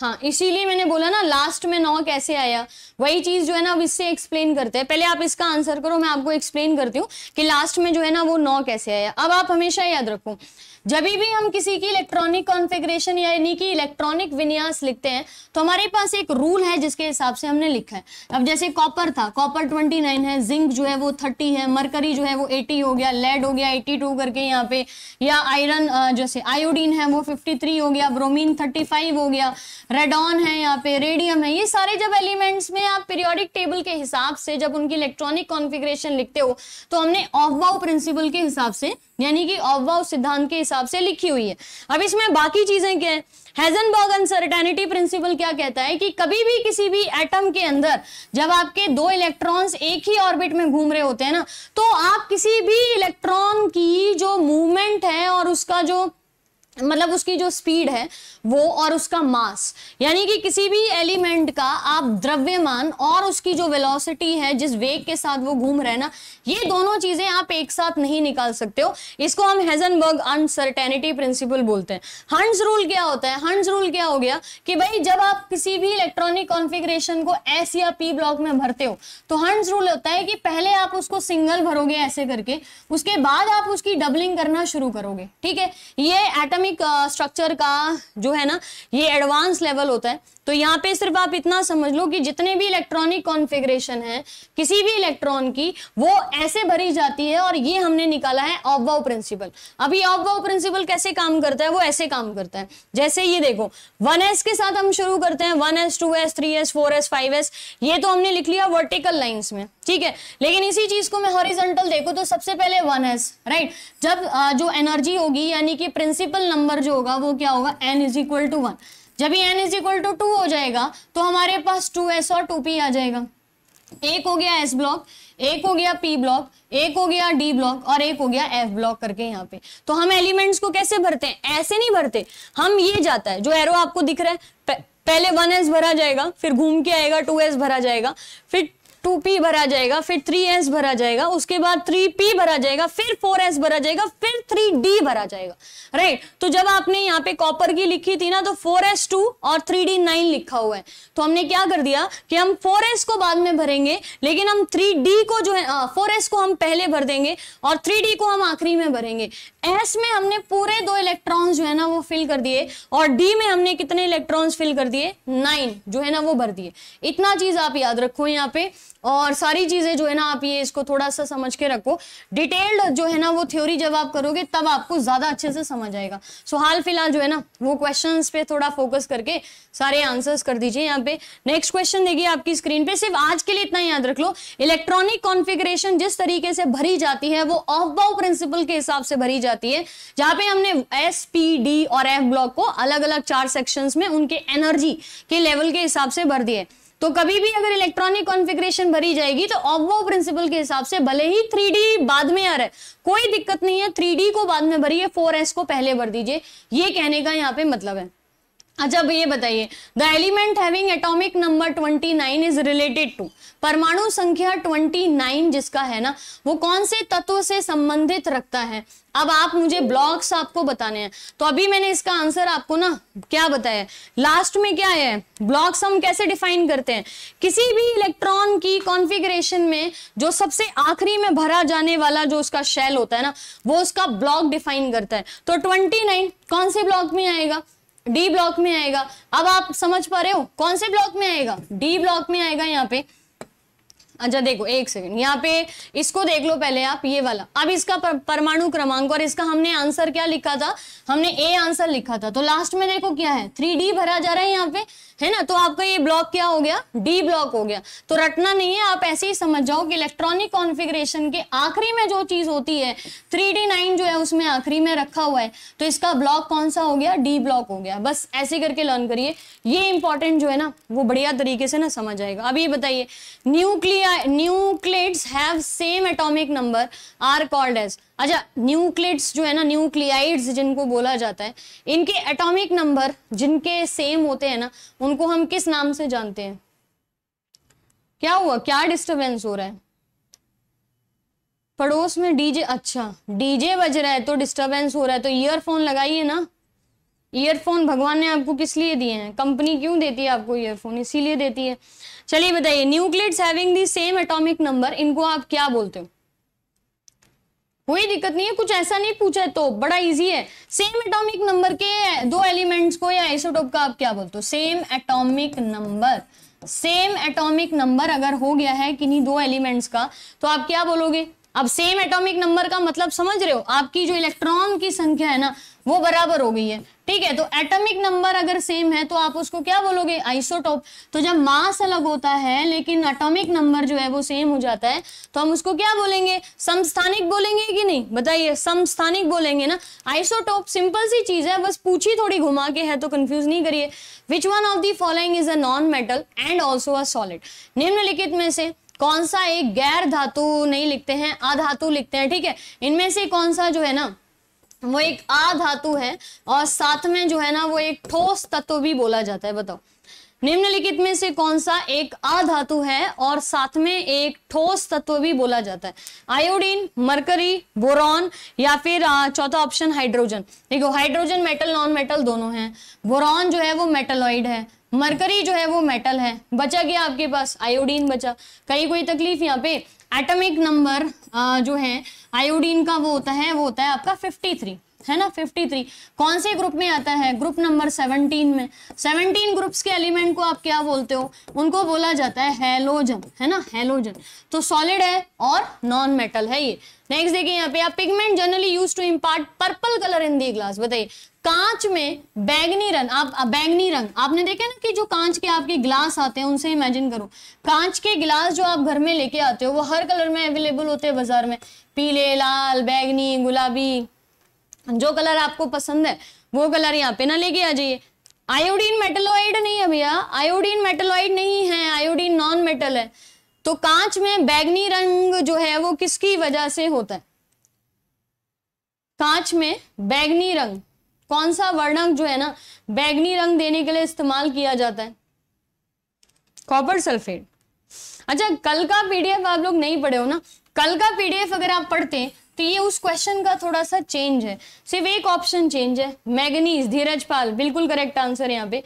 हाँ इसीलिए मैंने बोला ना लास्ट में नौ कैसे आया वही चीज जो है ना अब इससे एक्सप्लेन करते हैं पहले आप इसका आंसर करो मैं आपको एक्सप्लेन करती हूँ कि लास्ट में जो है ना वो नौ कैसे आया अब आप हमेशा याद रखो जब भी हम किसी की इलेक्ट्रॉनिक कॉन्फ़िगरेशन यानी कि इलेक्ट्रॉनिक विन्यास लिखते हैं तो हमारे पास एक रूल है जिसके हिसाब से हमने लिखा है अब जैसे कॉपर था कॉपर 29 है जिंक जो है वो 30 है मरकरी जो है वो 80 हो गया लेड हो गया 82 करके यहाँ पे या आयरन जैसे आयोडीन है वो 53 हो गया ब्रोमीन 35 हो गया रेडॉन है यहाँ पे रेडियम है ये सारे जब एलिमेंट्स में आप पीरियोडिक टेबल के हिसाब से जब उनकी इलेक्ट्रॉनिक कॉन्फिग्रेशन लिखते हो तो हमने ऑफवाउ प्रिंसिपल के हिसाब से यानी कि ऑफवाउ सिद्धांत के हिसाब से लिखी हुई है अब इसमें बाकी चीजें क्या है हेजनबर्ग अनसर्टेनिटी प्रिंसिपल क्या कहता है कि कभी भी किसी भी एटम के अंदर जब आपके दो इलेक्ट्रॉन्स एक ही ऑर्बिट में घूम रहे होते हैं ना तो आप किसी भी इलेक्ट्रॉन की जो मूवमेंट है और उसका जो मतलब उसकी जो स्पीड है वो और उसका मास यानी कि किसी भी एलिमेंट का आप द्रव्यमान और उसकी जो वेलोसिटी है जिस वेग के साथ वो घूम रहे ना ये दोनों चीजें आप एक साथ नहीं निकाल सकते हो इसको हम हेजनबर्ग अनसर्टेनिटी प्रिंसिपल बोलते हैं हंड्स रूल क्या होता है हंड्स रूल क्या हो गया कि भाई जब आप किसी भी इलेक्ट्रॉनिक कॉन्फिग्रेशन को एस या पी ब्लॉक में भरते हो तो हंड्स रूल होता है कि पहले आप उसको सिंगल भरोगे ऐसे करके उसके बाद आप उसकी डबलिंग करना शुरू करोगे ठीक है ये एटम एटॉमिक स्ट्रक्चर uh, का जो है ना ये एडवांस लेवल होता है तो यहाँ पे सिर्फ आप इतना समझ लो कि जितने भी इलेक्ट्रॉनिक कॉन्फ़िगरेशन है किसी भी इलेक्ट्रॉन की वो ऐसे भरी जाती है और ये हमने निकाला है ऑबवाउ प्रिंसिपल अभी ऑबवाउ प्रिंसिपल कैसे काम करता है वो ऐसे काम करता है जैसे ये देखो 1s के साथ हम शुरू करते हैं 1s 2s 3s ये तो हमने लिख लिया वर्टिकल लाइन में ठीक है लेकिन इसी चीज को मैं हॉरिजेंटल देखो तो सबसे पहले एस राइट जब जो एनर्जी होगी यानी कि प्रिंसिपल नंबर जो होगा वो क्या होगा N is equal to one जब N is equal to two हो जाएगा तो हमारे पास टू एस और टू पी आ जाएगा एक हो गया एस ब्लॉक एक हो गया पी ब्लॉक एक हो गया डी ब्लॉक और एक हो गया एफ ब्लॉक करके यहाँ पे तो हम एलिमेंट्स को कैसे भरते हैं ऐसे नहीं भरते हम ये जाता है जो एरो आपको दिख रहा है पहले वन एस भरा जाएगा फिर घूम के आएगा टू एस भरा जाएगा फिर टू पी भरा जाएगा फिर थ्री एस भरा जाएगा उसके बाद थ्री पी भरा जाएगा फिर फोर एस भरा जाएगा फिर थ्री डी भरा जाएगा राइट right? तो जब आपने यहाँ पे कॉपर की लिखी थी ना तो फोर एस टू और थ्री डी नाइन लिखा हुआ है तो हमने क्या कर दिया कि हम फोर एस को बाद में भरेंगे लेकिन हम थ्री डी को जो है फोर एस को हम पहले भर देंगे और थ्री डी को हम आखिरी में भरेंगे एस में हमने पूरे दो इलेक्ट्रॉन जो है ना वो फिल कर दिए और डी में हमने कितने इलेक्ट्रॉन फिल कर दिए नाइन जो है ना वो भर दिए इतना चीज आप याद रखो यहाँ पे और सारी चीज़ें जो है ना आप ये इसको थोड़ा सा समझ के रखो डिटेल्ड जो है ना वो थ्योरी जब आप करोगे तब आपको ज़्यादा अच्छे से समझ आएगा सो so, हाल फिलहाल जो है ना वो क्वेश्चन पे थोड़ा फोकस करके सारे आंसर्स कर दीजिए यहाँ पे नेक्स्ट क्वेश्चन देखिए आपकी स्क्रीन पे सिर्फ आज के लिए इतना याद रख लो इलेक्ट्रॉनिक कॉन्फिग्रेशन जिस तरीके से भरी जाती है वो ऑफ बाउ प्रिंसिपल के हिसाब से भरी जाती है जहाँ पे हमने एस पी डी और एफ ब्लॉक को अलग अलग चार सेक्शन में उनके एनर्जी के लेवल के हिसाब से भर दिए तो कभी भी अगर इलेक्ट्रॉनिक कॉन्फ़िगरेशन भरी जाएगी तो ऑब्वो प्रिंसिपल के हिसाब से भले ही डी बाद में आ रहा है कोई दिक्कत नहीं है डी को बाद में भरिए एस को पहले भर दीजिए ये कहने का यहाँ पे मतलब है अच्छा अब ये बताइए the element having atomic number 29 is related to परमाणु संख्या 29 जिसका है ना वो कौन से तत्व से संबंधित रखता है अब आप मुझे ब्लॉक्स आपको बताने हैं तो अभी मैंने इसका आंसर आपको ना क्या बताया लास्ट में क्या है ब्लॉक्स हम कैसे डिफाइन करते हैं किसी भी इलेक्ट्रॉन की कॉन्फ़िगरेशन में जो सबसे आखिरी में भरा जाने वाला जो उसका शेल होता है ना वो उसका ब्लॉक डिफाइन करता है तो नाइन कौन से ब्लॉक में आएगा डी ब्लॉक में आएगा अब आप समझ पा रहे हो कौन से ब्लॉक में आएगा डी ब्लॉक में आएगा यहाँ पे अच्छा देखो एक सेकंड यहाँ पे इसको देख लो पहले आप ये वाला अब इसका पर, परमाणु क्रमांक और इसका हमने आंसर क्या लिखा था हमने ए आंसर लिखा था तो लास्ट में देखो क्या है थ्री डी भरा जा रहा है यहाँ पे है ना तो आपका ये ब्लॉक क्या हो गया डी ब्लॉक हो गया तो रटना नहीं है आप ऐसे ही समझ जाओ कि इलेक्ट्रॉनिक कॉन्फिग्रेशन के आखिरी में जो चीज होती है थ्री डी नाइन जो है उसमें आखिरी में रखा हुआ है तो इसका ब्लॉक कौन सा हो गया डी ब्लॉक हो गया बस ऐसे करके लर्न करिए ये इंपॉर्टेंट जो है ना वो बढ़िया तरीके से ना समझ आएगा अब ये बताइए nuclear nuclides have same atomic number are called as अच्छा न्यूक्लियड्स जो है ना न्यूक्लियाइड्स जिनको बोला जाता है इनके एटॉमिक नंबर जिनके सेम होते हैं ना उनको हम किस नाम से जानते हैं क्या हुआ क्या डिस्टरबेंस हो रहा है पड़ोस में डीजे अच्छा डीजे बज रहा है तो डिस्टरबेंस हो रहा है तो ईयरफोन लगाइए ना ईयरफोन भगवान ने आपको किस लिए दिए हैं कंपनी क्यों देती है आपको ईयरफोन इसीलिए देती है चलिए बताइए nucleus having the same atomic number इनको आप क्या बोलते हो कोई दिक्कत नहीं है कुछ ऐसा नहीं पूछा है तो बड़ा इजी है सेम एटॉमिक नंबर के दो एलिमेंट्स को या आइसोटोप का आप क्या बोलते हो same atomic number same atomic number अगर हो गया है किन्हीं दो एलिमेंट्स का तो आप क्या बोलोगे अब सेम एटॉमिक नंबर का मतलब समझ रहे हो आपकी जो इलेक्ट्रॉन की संख्या है ना वो बराबर हो गई है ठीक है तो एटॉमिक नंबर अगर सेम है तो आप उसको क्या बोलोगे आइसोटोप तो जब मास अलग होता है लेकिन एटॉमिक नंबर जो है वो सेम हो जाता है तो हम उसको क्या बोलेंगे समस्थानिक बोलेंगे कि नहीं बताइए समस्थानिक बोलेंगे ना आइसोटोप सिंपल सी चीज है बस पूछी थोड़ी घुमा के है तो कंफ्यूज नहीं करिए which one of the following is a non metal and also a solid निम्नलिखित में से कौन सा एक गैर धातु नहीं लिखते हैं अधातु लिखते हैं ठीक है इनमें से कौन सा जो है ना वो एक आ धातु है और साथ में जो है ना वो एक ठोस तत्व भी बोला जाता है बताओ निम्नलिखित में से कौन सा एक धातु है और साथ में एक ठोस तत्व भी बोला जाता है आयोडीन मरकरी बोरॉन या फिर चौथा ऑप्शन हाइड्रोजन देखो हाइड्रोजन मेटल नॉन मेटल दोनों हैं बोरॉन जो है वो मेटलॉइड है मरकरी जो है वो मेटल है बचा गया आपके पास आयोडीन बचा कहीं कोई तकलीफ यहाँ पे एटॉमिक नंबर जो है आयोडीन का वो होता है वो होता है आपका 53 है ना 53 कौन से ग्रुप में आता है ग्रुप नंबर 17 में 17 ग्रुप्स के एलिमेंट को आप क्या बोलते हो उनको बोला जाता है हेलोजन है ना हेलोजन तो सॉलिड है और नॉन मेटल है ये नेक्स्ट देखिए यहाँ पे आप pigment generally use to impart purple colour in the glass बताइए कांच में बैंगनी रंग आप बैंगनी रंग आपने देखा ना कि जो कांच के आपके ग्लास आते हैं उनसे इमेजिन करो कांच के ग्लास जो आप घर में लेके आते हो वो हर कलर में अवेलेबल होते हैं बाजार में पीले लाल बैंगनी गुलाबी जो कलर आपको पसंद है वो कलर यहाँ पे ना लेके आ जाइए आयोडीन मेटलॉइड नहीं है भैया आयोडीन मेटलॉइड नहीं है आयोडीन नॉन मेटल है तो कांच में बैगनी रंग जो है वो किसकी वजह से होता है कांच में बैगनी रंग कौन सा वर्णक जो है ना बैगनी रंग देने के लिए इस्तेमाल किया जाता है कॉपर सल्फेट अच्छा कल का पीडीएफ आप लोग नहीं पढ़े हो ना कल का पीडीएफ अगर आप पढ़ते हैं तो ये उस क्वेश्चन का थोड़ा सा चेंज है सिर्फ एक ऑप्शन चेंज है मैगनीज धीरज पाल बिल्कुल करेक्ट आंसर यहाँ पे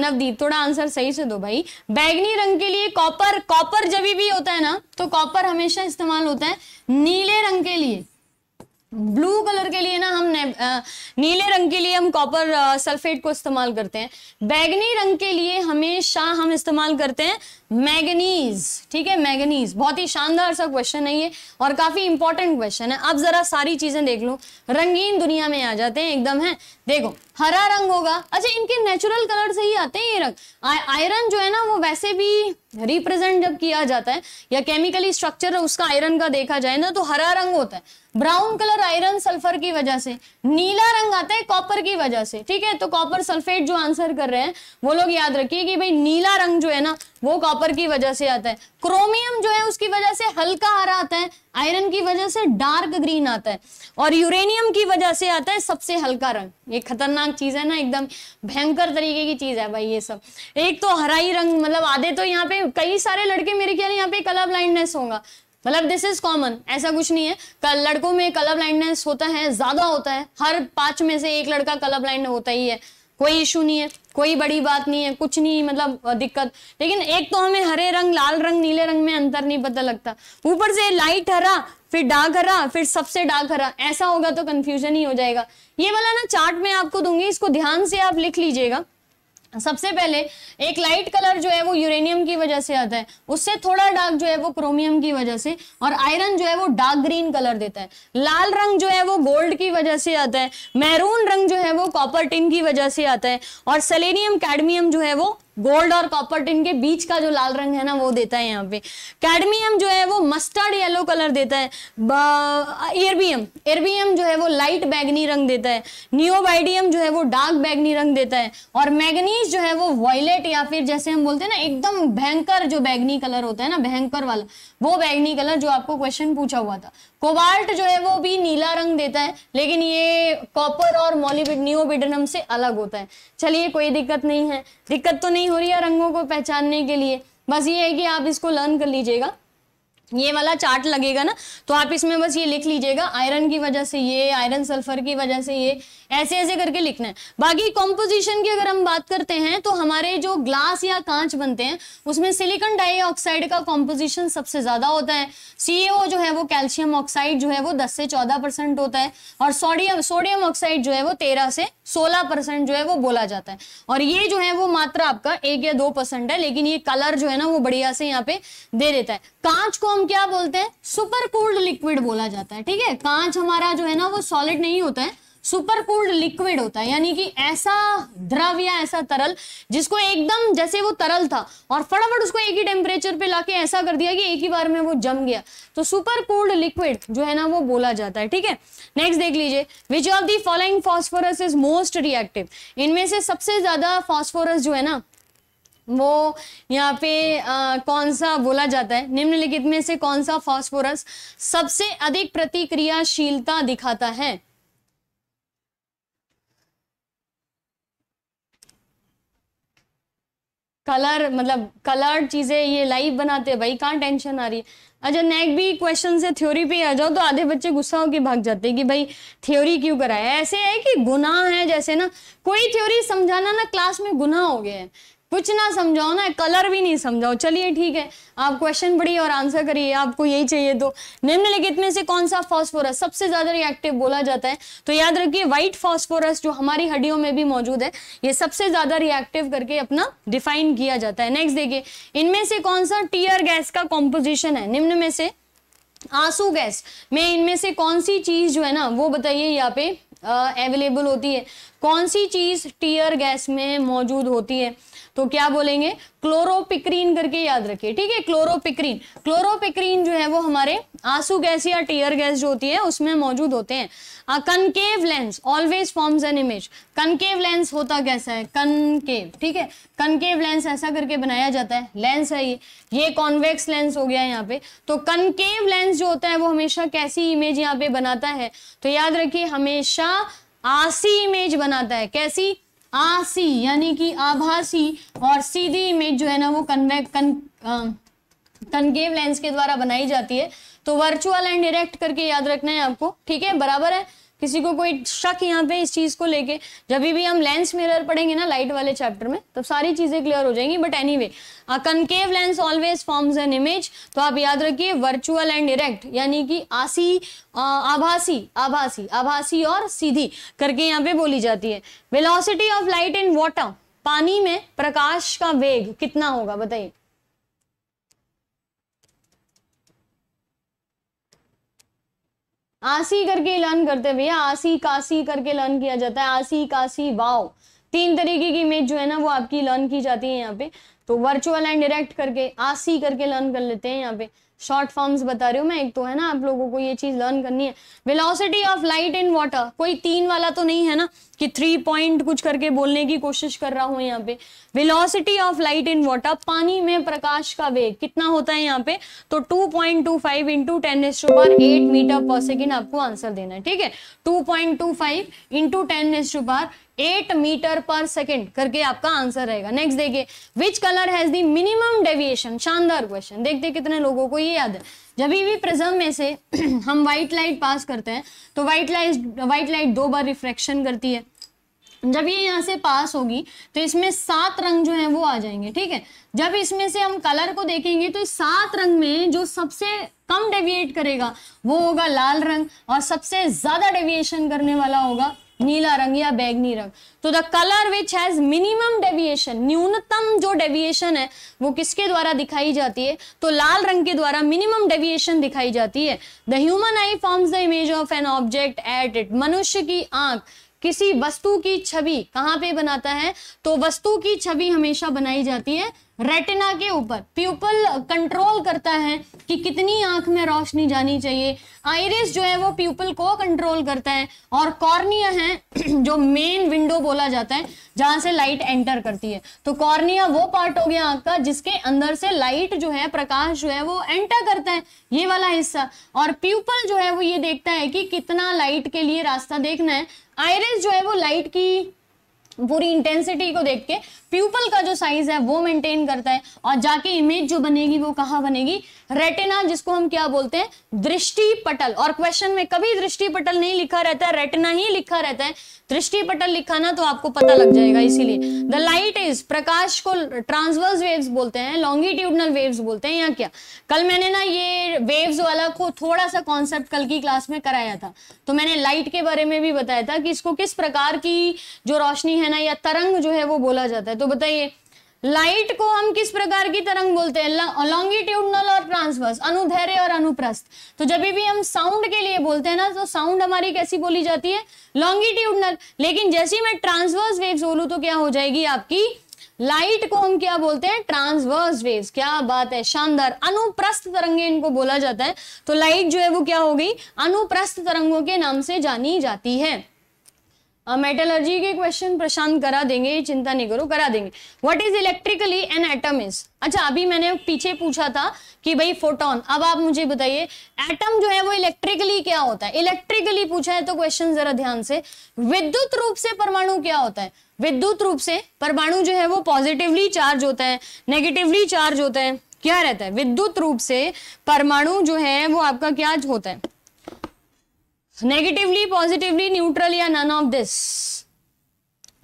नवदीप थोड़ा आंसर सही से दो भाई बैगनी रंग के लिए कॉपर कॉपर जब भी होता है ना तो कॉपर हमेशा इस्तेमाल होता है नीले रंग के लिए ब्लू कलर के लिए ना हम नीले रंग के लिए हम कॉपर सल्फेट को इस्तेमाल करते हैं बैगनी रंग के लिए हमेशा हम इस्तेमाल करते हैं मैगनीज ठीक है मैगनीज बहुत ही शानदार सा क्वेश्चन है ये और काफी इंपॉर्टेंट क्वेश्चन है अब जरा सारी चीजें देख लो रंगीन दुनिया में आ जाते हैं एकदम है देखो हरा रंग होगा अच्छा इनके नेचुरल कलर से ही आते हैं ये रंग आयरन जो है ना वो वैसे भी रिप्रेजेंट जब किया जाता है या केमिकली स्ट्रक्चर उसका आयरन का देखा जाए ना तो हरा रंग होता है ब्राउन कलर आयरन सल्फर की वजह से नीला रंग आता है कॉपर की वजह से ठीक है तो कॉपर सल्फेट जो आंसर कर रहे हैं वो लोग याद रखिए कि भाई नीला रंग जो है ना वो कॉपर की वजह से आता है क्रोमियम जो है उसकी वजह से हल्का हरा आता है आयरन की वजह से डार्क ग्रीन आता है और यूरेनियम की वजह से आता है सबसे हल्का रंग ये खतरनाक चीज है ना एकदम भयंकर तरीके की चीज है भाई ये सब एक तो हराई रंग मतलब आधे तो यहाँ पे कई सारे लड़के मेरे ख्याल यहाँ पे कलर ब्लाइंडनेस होगा मतलब दिस इज कॉमन ऐसा कुछ नहीं है कल लड़कों में कलर ब्लाइंडनेस होता है ज्यादा होता है हर पांच में से एक लड़का कलर ब्लाइंड होता ही है कोई इशू नहीं है कोई बड़ी बात नहीं है कुछ नहीं मतलब दिक्कत लेकिन एक तो हमें हरे रंग लाल रंग नीले रंग में अंतर नहीं पता लगता ऊपर से लाइट हरा फिर डार्क हरा फिर सबसे डार्क हरा ऐसा होगा तो कंफ्यूजन ही हो जाएगा ये वाला ना चार्ट में आपको दूंगी इसको ध्यान से आप लिख लीजिएगा सबसे पहले एक लाइट कलर जो है वो यूरेनियम की वजह से आता है उससे थोड़ा डार्क जो है वो क्रोमियम की वजह से और आयरन जो है वो डार्क ग्रीन कलर देता है लाल रंग जो है वो गोल्ड की वजह से आता है मैरून रंग जो है वो कॉपर टिन की वजह से आता है और सेलेनियम कैडमियम जो है वो गोल्ड और कॉपर टिन के बीच का जो लाल रंग है ना वो देता है यहाँ पे कैडमियम जो है वो मस्टर्ड येलो कलर देता है एयरबियम एयरबियम जो है वो लाइट बैगनी रंग देता है नियोबाइडियम जो है वो डार्क बैगनी रंग देता है और मैगनीज जो है वो वॉयलेट या फिर जैसे हम बोलते हैं ना एकदम भयंकर जो बैगनी कलर होता है ना भयंकर वाला वो बैगनी कलर जो आपको क्वेश्चन पूछा हुआ था कोबाल्ट जो है वो भी नीला रंग देता है लेकिन ये कॉपर और मोलिबिड नियोबिडनम से अलग होता है चलिए कोई दिक्कत नहीं है दिक्कत तो नहीं नहीं हो रही है रंगों को पहचानने के लिए बस ये है कि आप इसको लर्न कर लीजिएगा ये वाला चार्ट लगेगा ना तो आप इसमें बस ये लिख लीजिएगा आयरन की वजह से ये आयरन सल्फर की वजह से ये ऐसे ऐसे करके लिखना है बाकी कॉम्पोजिशन की अगर हम बात करते हैं तो हमारे जो ग्लास या कांच बनते हैं उसमें सिलिकॉन डाइऑक्साइड का कॉम्पोजिशन सबसे ज्यादा होता है सीएओ जो है वो कैल्शियम ऑक्साइड जो है वो दस से चौदह परसेंट होता है और सोडियम सोडियम ऑक्साइड जो है वो तेरह से सोलह परसेंट जो है वो बोला जाता है और ये जो है वो मात्रा आपका एक या दो परसेंट है लेकिन ये कलर जो है ना वो बढ़िया से यहाँ पे दे देता है कांच को हम क्या बोलते हैं सुपर कूल्ड लिक्विड बोला जाता है ठीक है कांच हमारा जो है ना वो सॉलिड नहीं होता है सुपर कूल्ड लिक्विड होता है यानी कि ऐसा द्रव या ऐसा तरल जिसको एकदम जैसे वो तरल था और फटाफट उसको एक ही टेम्परेचर पे लाके ऐसा कर दिया कि एक ही बार में वो जम गया तो सुपर कूल्ड लिक्विड जो है ना वो बोला जाता है ठीक है नेक्स्ट देख लीजिए which of the following phosphorus is most reactive इनमें से सबसे ज्यादा फॉस्फोरस जो है ना वो यहाँ पे आ, कौन सा बोला जाता है निम्नलिखित में से कौन सा फास्फोरस सबसे अधिक प्रतिक्रियाशीलता दिखाता है कलर मतलब कलर्ड चीजें ये लाइव बनाते हैं भाई कहाँ टेंशन आ रही है अच्छा नेक्स्ट भी क्वेश्चन से थ्योरी पे आ जाओ तो आधे बच्चे गुस्सा होकर भाग जाते हैं कि भाई थ्योरी क्यों कराया ऐसे है कि गुनाह है जैसे ना कोई थ्योरी समझाना ना क्लास में गुनाह हो गया है कुछ ना समझाओ ना कलर भी नहीं समझाओ चलिए ठीक है आप क्वेश्चन पढ़िए और आंसर करिए आपको यही चाहिए तो निम्नलिखित में से कौन सा फॉस्फोरस सबसे ज्यादा रिएक्टिव बोला जाता है तो याद रखिए व्हाइट फॉस्फोरस जो हमारी हड्डियों में भी मौजूद है ये सबसे ज्यादा रिएक्टिव करके अपना डिफाइन किया जाता है नेक्स्ट देखिए इनमें से कौन सा टीयर गैस का कॉम्पोजिशन है निम्न में से आंसू गैस में इनमें से कौन सी चीज जो है ना वो बताइए यहाँ पे अवेलेबल होती है कौन सी चीज टीयर गैस में मौजूद होती है तो क्या बोलेंगे क्लोरोपिक्रीन करके याद रखिए ठीक है क्लोरोपिक्रीन क्लोरोपिक्रीन जो है वो हमारे आंसू गैस या टीयर गैस जो होती है उसमें मौजूद होते हैं concave lens always forms an image concave lens होता कैसा है कनकेव ठीक है कनकेव लेंस ऐसा करके बनाया जाता है लेंस है ये ये कॉन्वेक्स लेंस हो गया यहाँ पे तो कनकेव लेंस जो होता है वो हमेशा कैसी इमेज यहाँ पे बनाता है तो याद रखिए हमेशा आसी इमेज बनाता है कैसी आसी यानी कि आभासी और सीधी इमेज जो है ना वो कन्वे कन कनकेव लेंस के द्वारा बनाई जाती है तो वर्चुअल एंड डायरेक्ट करके याद रखना है आपको ठीक है बराबर है किसी को कोई शक यहाँ पे इस चीज़ को लेके जब भी हम लेंस मिरर पढ़ेंगे ना लाइट वाले चैप्टर में तब सारी चीज़ें क्लियर हो जाएंगी but anyway concave lens always forms an image तो आप याद रखिए वर्चुअल एंड डिरेक्ट यानी कि आसी आभासी आभासी आभासी और सीधी करके यहाँ पे बोली जाती है velocity of light in water पानी में प्रकाश का वेग कितना होगा बताइए आसी करके लर्न करते हैं भैया आसी कासी करके लर्न किया जाता है आसी कासी वाओ तीन तरीके की इमेज जो है ना वो आपकी लर्न की जाती है यहाँ पे तो वर्चुअल एंड डायरेक्ट करके आसी करके लर्न कर लेते हैं यहाँ पे शॉर्ट फॉर्म्स बता रही हूँ मैं एक तो है ना आप लोगों को ये चीज लर्न करनी है velocity of light in water कोई तीन वाला तो नहीं है ना कि थ्री पॉइंट कुछ करके बोलने की कोशिश कर रहा हूं यहाँ पे velocity of light in water पानी में प्रकाश का वेग कितना होता है यहाँ पे तो two point two five into ten is to power eight metre per second आपको आंसर देना है ठीक है two point two five into ten is to power eight metre per second करके आपका आंसर रहेगा नेक्स्ट देखिए which colour has the minimum deviation शानदार क्वेश्चन देखते कितने लोगों को ये याद है जब भी प्रिज्म में से हम व्हाइट लाइट पास करते हैं तो व्हाइट लाइट व्हाइट लाइट दो बार रिफ्रैक्शन करती है जब ये यहाँ से पास होगी तो इसमें सात रंग जो है वो आ जाएंगे ठीक है जब इसमें से हम कलर को देखेंगे तो सात रंग में जो सबसे कम डेविएट करेगा वो होगा लाल रंग और सबसे ज्यादा डेविएशन करने वाला होगा नीला रंग या बैगनी रंग तो the colour which has minimum deviation न्यूनतम जो डेविएशन है वो किसके द्वारा दिखाई जाती है तो लाल रंग के द्वारा मिनिमम डेविएशन दिखाई जाती है the human eye forms the image of an object at it मनुष्य की आंख किसी वस्तु की छवि कहाँ पे बनाता है तो वस्तु की छवि हमेशा बनाई जाती है रेटिना के ऊपर प्यूपल कंट्रोल करता है कि कितनी आंख में रोशनी जानी चाहिए आइरिस जो है वो प्यूपल को कंट्रोल करता है और कॉर्निया है जो मेन विंडो बोला जाता है जहां से लाइट एंटर करती है तो कॉर्निया वो पार्ट हो गया आंख का जिसके अंदर से लाइट जो है प्रकाश जो है वो एंटर करता है ये वाला हिस्सा और प्यूपल जो है वो ये देखता है कि कितना लाइट के लिए रास्ता देखना है आयरिस जो है वो लाइट की पूरी इंटेंसिटी को देख के प्यूपल का जो साइज है वो मेंटेन करता है और जाके इमेज जो बनेगी वो कहाँ बनेगी रेटिना जिसको हम क्या बोलते हैं दृष्टि पटल और क्वेश्चन में कभी दृष्टि पटल नहीं लिखा रहता है रेटिना ही लिखा रहता है दृष्टि पटल लिखा ना तो आपको पता लग जाएगा इसीलिए द लाइट इज प्रकाश को ट्रांसवर्स वेव्स बोलते हैं लॉन्गिट्यूडनल वेव्स बोलते हैं या क्या कल मैंने ना ये वेव्स वाला को थोड़ा सा कॉन्सेप्ट कल की क्लास में कराया था तो मैंने लाइट के बारे में भी बताया था कि इसको किस प्रकार की जो रोशनी है ना या तरंग जो है वो बोला जाता है तो बताइए लाइट को हम किस प्रकार की तरंग बोलते हैं लॉन्गिट्यूडनल और ट्रांसवर्स अनुधैर्य और अनुप्रस्थ तो जब भी हम साउंड के लिए बोलते हैं ना तो साउंड हमारी कैसी बोली जाती है लॉन्गिट्यूडनल लेकिन जैसे मैं ट्रांसवर्स वेव्स बोलूँ तो क्या हो जाएगी आपकी लाइट को हम क्या बोलते हैं ट्रांसवर्स वेव्स क्या बात है शानदार अनुप्रस्थ तरंगे इनको बोला जाता है तो लाइट जो है वो क्या हो गई अनुप्रस्थ तरंगों के नाम से जानी जाती है मेटलर्जी के क्वेश्चन प्रशांत करा देंगे चिंता नहीं करो करा देंगे what is electrically an atom is अच्छा अभी मैंने पीछे पूछा था कि भाई फोटोन अब आप मुझे बताइए एटम जो है वो इलेक्ट्रिकली क्या होता है इलेक्ट्रिकली पूछा है तो क्वेश्चन जरा ध्यान से विद्युत रूप से परमाणु क्या होता है विद्युत रूप से परमाणु जो है वो पॉजिटिवली चार्ज होता है नेगेटिवली चार्ज होता है क्या रहता है विद्युत रूप से परमाणु जो है वो आपका क्या होता है नेगेटिवली पॉजिटिवली न्यूट्रल या none of this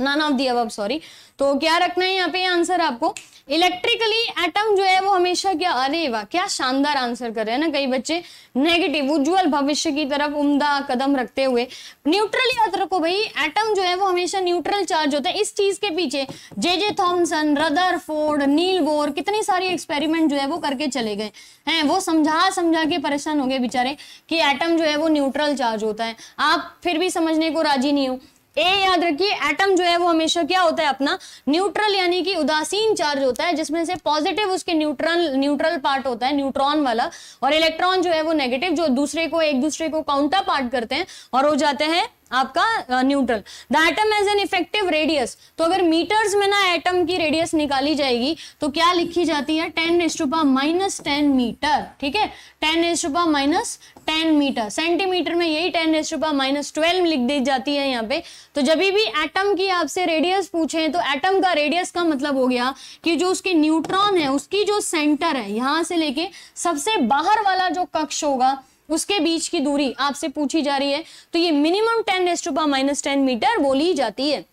none of the अब सॉरी तो क्या रखना है यहाँ पे आंसर आपको इलेक्ट्रिकली एटम जो है वो हमेशा क्या अरे वाह क्या शानदार आंसर कर रहे हैं ना कई बच्चे नेगेटिव उज्जवल भविष्य की तरफ उम्दा कदम रखते हुए न्यूट्रल याद रखो भाई एटम जो है वो हमेशा न्यूट्रल चार्ज होता है इस चीज के पीछे J J Thomson Rutherford Niels Bohr कितनी सारी एक्सपेरिमेंट जो है वो करके चले गए हैं वो समझा समझा के परेशान हो गए बेचारे कि एटम जो है वो न्यूट्रल चार्ज होता है आप फिर भी समझने को राजी नहीं हो ए याद रखिए एटम जो है वो हमेशा क्या होता है अपना न्यूट्रल यानी कि उदासीन चार्ज होता है जिसमें से पॉजिटिव उसके न्यूट्रल न्यूट्रल पार्ट होता है न्यूट्रॉन वाला और इलेक्ट्रॉन जो है वो नेगेटिव जो दूसरे को एक दूसरे को काउंटर पार्ट करते हैं और हो जाते हैं आपका neutral the atom as an effective radius तो अगर मीटर्स में ना एटम की रेडियस निकाली जाएगी तो क्या लिखी जाती है ten is minus ten metre ठीक है ten is minus ten metre centimetre में यही टेन एस माइनस ट्वेल्व लिख दी जाती है यहाँ पे तो जब भी एटम की आपसे रेडियस पूछे तो एटम का रेडियस का मतलब हो गया कि जो उसके न्यूट्रॉन है उसकी जो सेंटर है यहां से लेके सबसे बाहर वाला जो कक्ष होगा उसके बीच की दूरी आपसे पूछी जा रही है तो ये minimum ten is to power minus ten metre बोली जाती है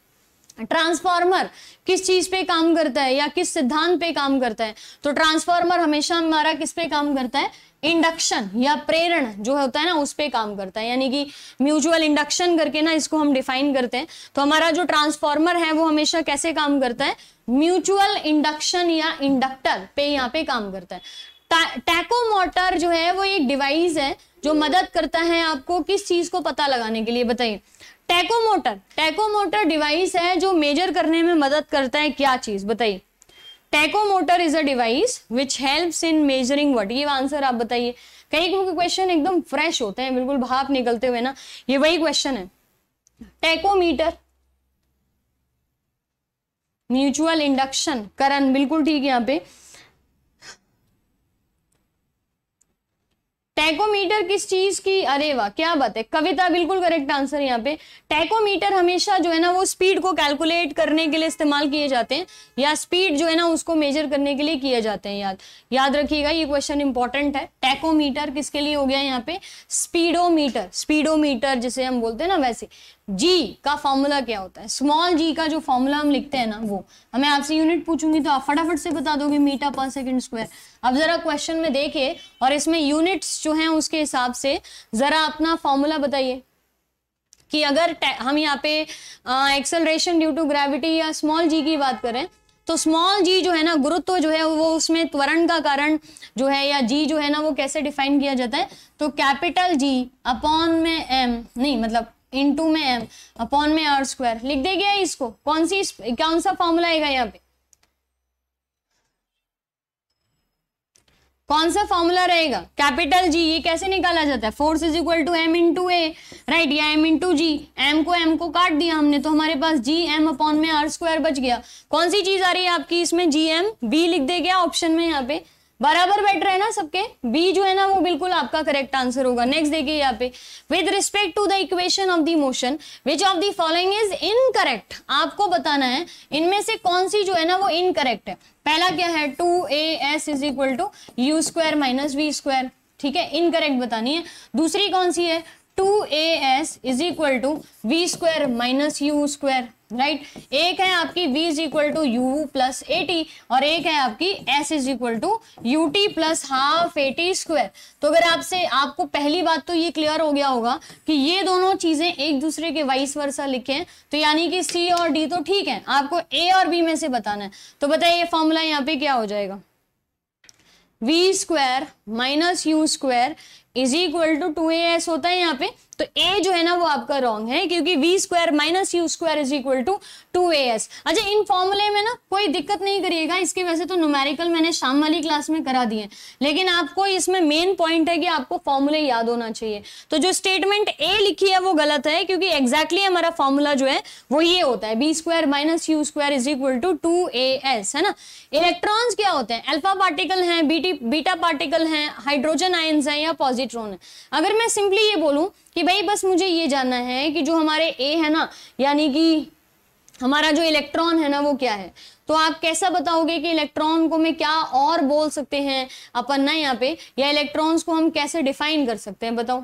ट्रांसफार्मर किस चीज पे काम करता है या किस सिद्धांत पे काम करता है तो ट्रांसफार्मर हमेशा हमारा किस पे काम करता है इंडक्शन या प्रेरण जो होता है ना उस पे काम करता है यानी कि म्यूचुअल इंडक्शन करके ना इसको हम डिफाइन करते हैं तो हमारा जो ट्रांसफार्मर है वो हमेशा कैसे काम करता है म्यूचुअल इंडक्शन या इंडक्टर पे यहाँ पे काम करता है टैकोमोटर जो है वो एक डिवाइस है जो मदद करता है आपको किस चीज को पता लगाने के लिए बताइए टैकोमोटर टैकोमोटर डिवाइस है जो मेजर करने में मदद करता है क्या चीज बताइए tachometer is a device which helps in measuring what ये आंसर आप बताइए कई क्वेश्चन एकदम फ्रेश होते हैं बिल्कुल भाप निकलते हुए ना ये वही क्वेश्चन है टैकोमीटर म्यूचुअल इंडक्शन करण बिल्कुल ठीक है यहाँ पे टैकोमीटर किस चीज की अरे वाह क्या बात है कविता बिल्कुल करेक्ट आंसर यहाँ पे टैकोमीटर हमेशा जो है ना वो स्पीड को कैलकुलेट करने के लिए इस्तेमाल किए जाते हैं या स्पीड जो है ना उसको मेजर करने के लिए किए जाते हैं याद याद रखिएगा ये क्वेश्चन इंपॉर्टेंट है टैकोमीटर किसके लिए हो गया यहाँ पे स्पीडोमीटर स्पीडोमीटर जिसे हम बोलते हैं ना वैसे जी का फॉर्मूला क्या होता है स्मॉल जी का जो फॉर्मूला हम लिखते हैं ना वो हमें आपसे यूनिट पूछूंगी तो आप फटाफट से बता दोगे मीटर पर सेकेंड स्क्वायर अब ज़रा क्वेश्चन में देखिए और इसमें यूनिट्स जो हैं उसके हिसाब से ज़रा अपना फॉर्मूला बताइए कि अगर हम यहाँ पे एक्सेलरेशन ड्यू टू ग्रेविटी या स्मॉल जी की बात करें तो स्मॉल जी जो है ना गुरुत्व जो है वो उसमें त्वरण का कारण जो है या जी जो है ना वो कैसे डिफाइन किया जाता है तो कैपिटल जी अपॉन में एम नहीं मतलब इनटू में एम अपॉन में आर स्क्वायर लिख दे गया इसको कौन सी कौन सा फॉर्मूला आएगा यहाँ पे कौन सा फॉर्मूला रहेगा कैपिटल जी ये कैसे निकाला जाता है force is equal to M into A right या M into G M को एम को काट दिया हमने तो हमारे पास जी एम अपॉन में आर स्क्वायर बच गया कौन सी चीज आ रही है आपकी इसमें जी एम बी लिख दे गया ऑप्शन में यहाँ पे बराबर बैठ रहे हैं ना सबके बी जो है ना वो बिल्कुल आपका करेक्ट आंसर होगा नेक्स्ट देखिए यहाँ पे with respect to the equation of the motion which of the following is incorrect आपको बताना है इनमें से कौन सी जो है ना वो इनकरेक्ट है पहला क्या है two A S is equal to U square minus V square ठीक है इनकरेक्ट बतानी है दूसरी कौन सी है two A S is equal to V square minus U square right एक है आपकी v is equal to U plus AT और एक है आपकी s is equal to U T plus half A T square तो अगर आपसे आपको पहली बात तो ये क्लियर हो गया होगा कि ये दोनों चीजें एक दूसरे के वाइस वर्सा लिखे हैं तो यानी कि c और d तो ठीक है आपको a और b में से बताना है तो बताइए ये फॉर्मूला यहाँ पे क्या हो जाएगा V square minus U square is equal to two A S होता है यहाँ पे तो ए जो है ना वो आपका रॉन्ग है क्योंकि V square minus U square is equal to two A S अच्छा इन फॉर्मूले में ना कोई दिक्कत नहीं करिएगा इसके वैसे तो न्यूमेरिकल मैंने शाम वाली क्लास में करा दिए लेकिन आपको इसमें मेन पॉइंट है कि आपको फॉर्मूले याद होना चाहिए तो जो स्टेटमेंट ए लिखी है वो गलत है क्योंकि एग्जैक्टली exactly हमारा फॉर्मूला जो है वो ये होता है B square minus U square is equal to two A S है ना इलेक्ट्रॉन्स क्या होते हैं अल्फा पार्टिकल है बीटी बीटा पार्टिकल है हाइड्रोजन आयन है या पॉजिट्रॉन है अगर मैं सिंपली ये बोलूँ कि भाई बस मुझे ये जानना है कि जो हमारे ए है ना यानी कि हमारा जो इलेक्ट्रॉन है ना वो क्या है तो आप कैसा बताओगे कि इलेक्ट्रॉन को मैं क्या और बोल सकते हैं अपन ना यहाँ पे या इलेक्ट्रॉन्स को हम कैसे डिफाइन कर सकते हैं बताओ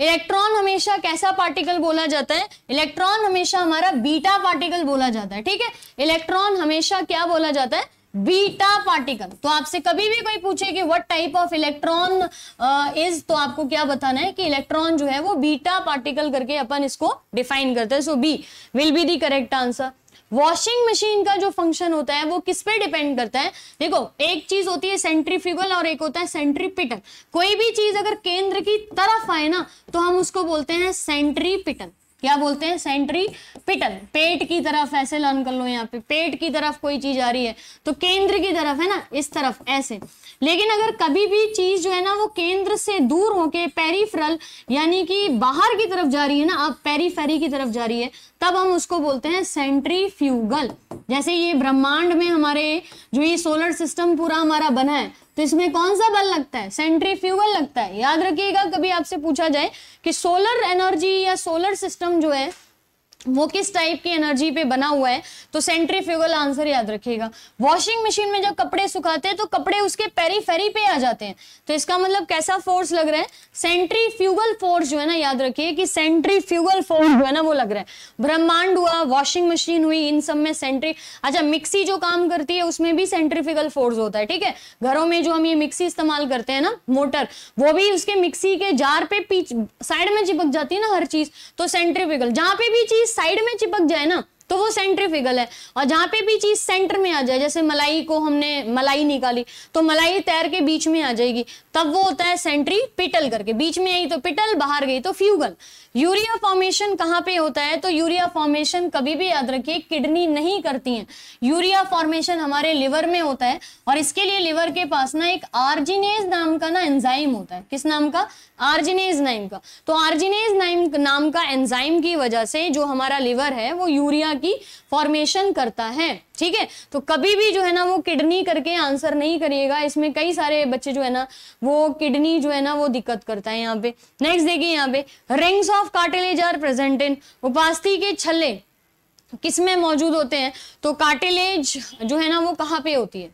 इलेक्ट्रॉन हमेशा कैसा पार्टिकल बोला जाता है इलेक्ट्रॉन हमेशा हमारा बीटा पार्टिकल बोला जाता है ठीक है इलेक्ट्रॉन हमेशा क्या बोला जाता है बीटा पार्टिकल तो आपसे कभी भी कोई पूछे कि what type of electron is तो आपको क्या बताना है कि इलेक्ट्रॉन जो है वो बीटा पार्टिकल करके अपन इसको डिफाइन करते हैं so B will be the correct answer washing machine का जो फंक्शन होता है वो किस पे डिपेंड करता है देखो एक चीज होती है सेंट्रीफ्यूगल और एक होता है सेंट्रीपिटल कोई भी चीज अगर केंद्र की तरफ आए ना तो हम उसको बोलते हैं सेंट्रीपिटल क्या बोलते हैं सेंट्री पिटल पेट की तरफ ऐसे लर्न कर लो यहाँ पे पेट की तरफ कोई चीज आ रही है तो केंद्र की तरफ है ना इस तरफ ऐसे लेकिन अगर कभी भी चीज जो है ना वो केंद्र से दूर होके पेरीफ्रल यानी कि बाहर की तरफ जा रही है ना अब पेरीफेरी की तरफ जा रही है तब हम उसको बोलते हैं सेंट्री जैसे ये ब्रह्मांड में हमारे जो ये सोलर सिस्टम पूरा हमारा बना है तो इसमें कौन सा बल लगता है सेंट्रीफ्यूगल लगता है याद रखिएगा कभी आपसे पूछा जाए कि सोलर एनर्जी या सोलर सिस्टम जो है वो किस टाइप की एनर्जी पे बना हुआ है तो सेंट्रीफ्यूगल आंसर याद रखिएगा वॉशिंग मशीन में जब कपड़े सुखाते हैं तो कपड़े उसके पेरी फेरी पे आ जाते हैं तो इसका मतलब कैसा फोर्स लग रहा है सेंट्रीफ्यूगल फोर्स जो है ना याद रखिए कि सेंट्रीफ्यूगल फोर्स जो है ना वो लग रहा है ब्रह्मांड हुआ वॉशिंग मशीन हुई इन सब में सेंट्री अच्छा मिक्सी जो काम करती है उसमें भी सेंट्रीफ्यूगल फोर्स होता है ठीक है घरों में जो हम ये मिक्सी इस्तेमाल करते हैं ना मोटर वो भी उसके मिक्सी के जार पे साइड में चिपक जाती है ना हर चीज तो सेंट्रीफ्यूगल जहां पे भी चीज साइड में चिपक जाए ना तो वो सेंट्रीफिगल है और जहां पे भी चीज सेंटर में आ जाए जैसे मलाई को हमने मलाई निकाली तो मलाई तैर के बीच में आ जाएगी तब वो होता है सेंट्री पिटल करके बीच में आई तो पिटल बाहर गई तो फ्यूगल यूरिया फॉर्मेशन कहाँ पे होता है तो यूरिया फॉर्मेशन कभी भी याद रखिए किडनी नहीं करती है यूरिया फॉर्मेशन हमारे लिवर में होता है और इसके लिए लिवर के पास ना एक आर्जिनेज नाम का ना एंजाइम होता है किस नाम का आर्जिनेज नाइम का तो आर्जिनेज नाइम नाम का एंजाइम की वजह से जो हमारा लिवर है वो यूरिया की फॉर्मेशन करता है ठीक है तो कभी भी जो है ना वो किडनी करके आंसर नहीं करिएगा इसमें कई सारे बच्चे जो है ना वो किडनी जो है ना वो दिक्कत करता है यहाँ पे नेक्स्ट देखिए यहाँ पे rings of cartilage are present in उपास्थि के छल्ले किसमें मौजूद होते हैं तो कार्टिलेज जो है ना वो कहाँ पे होती है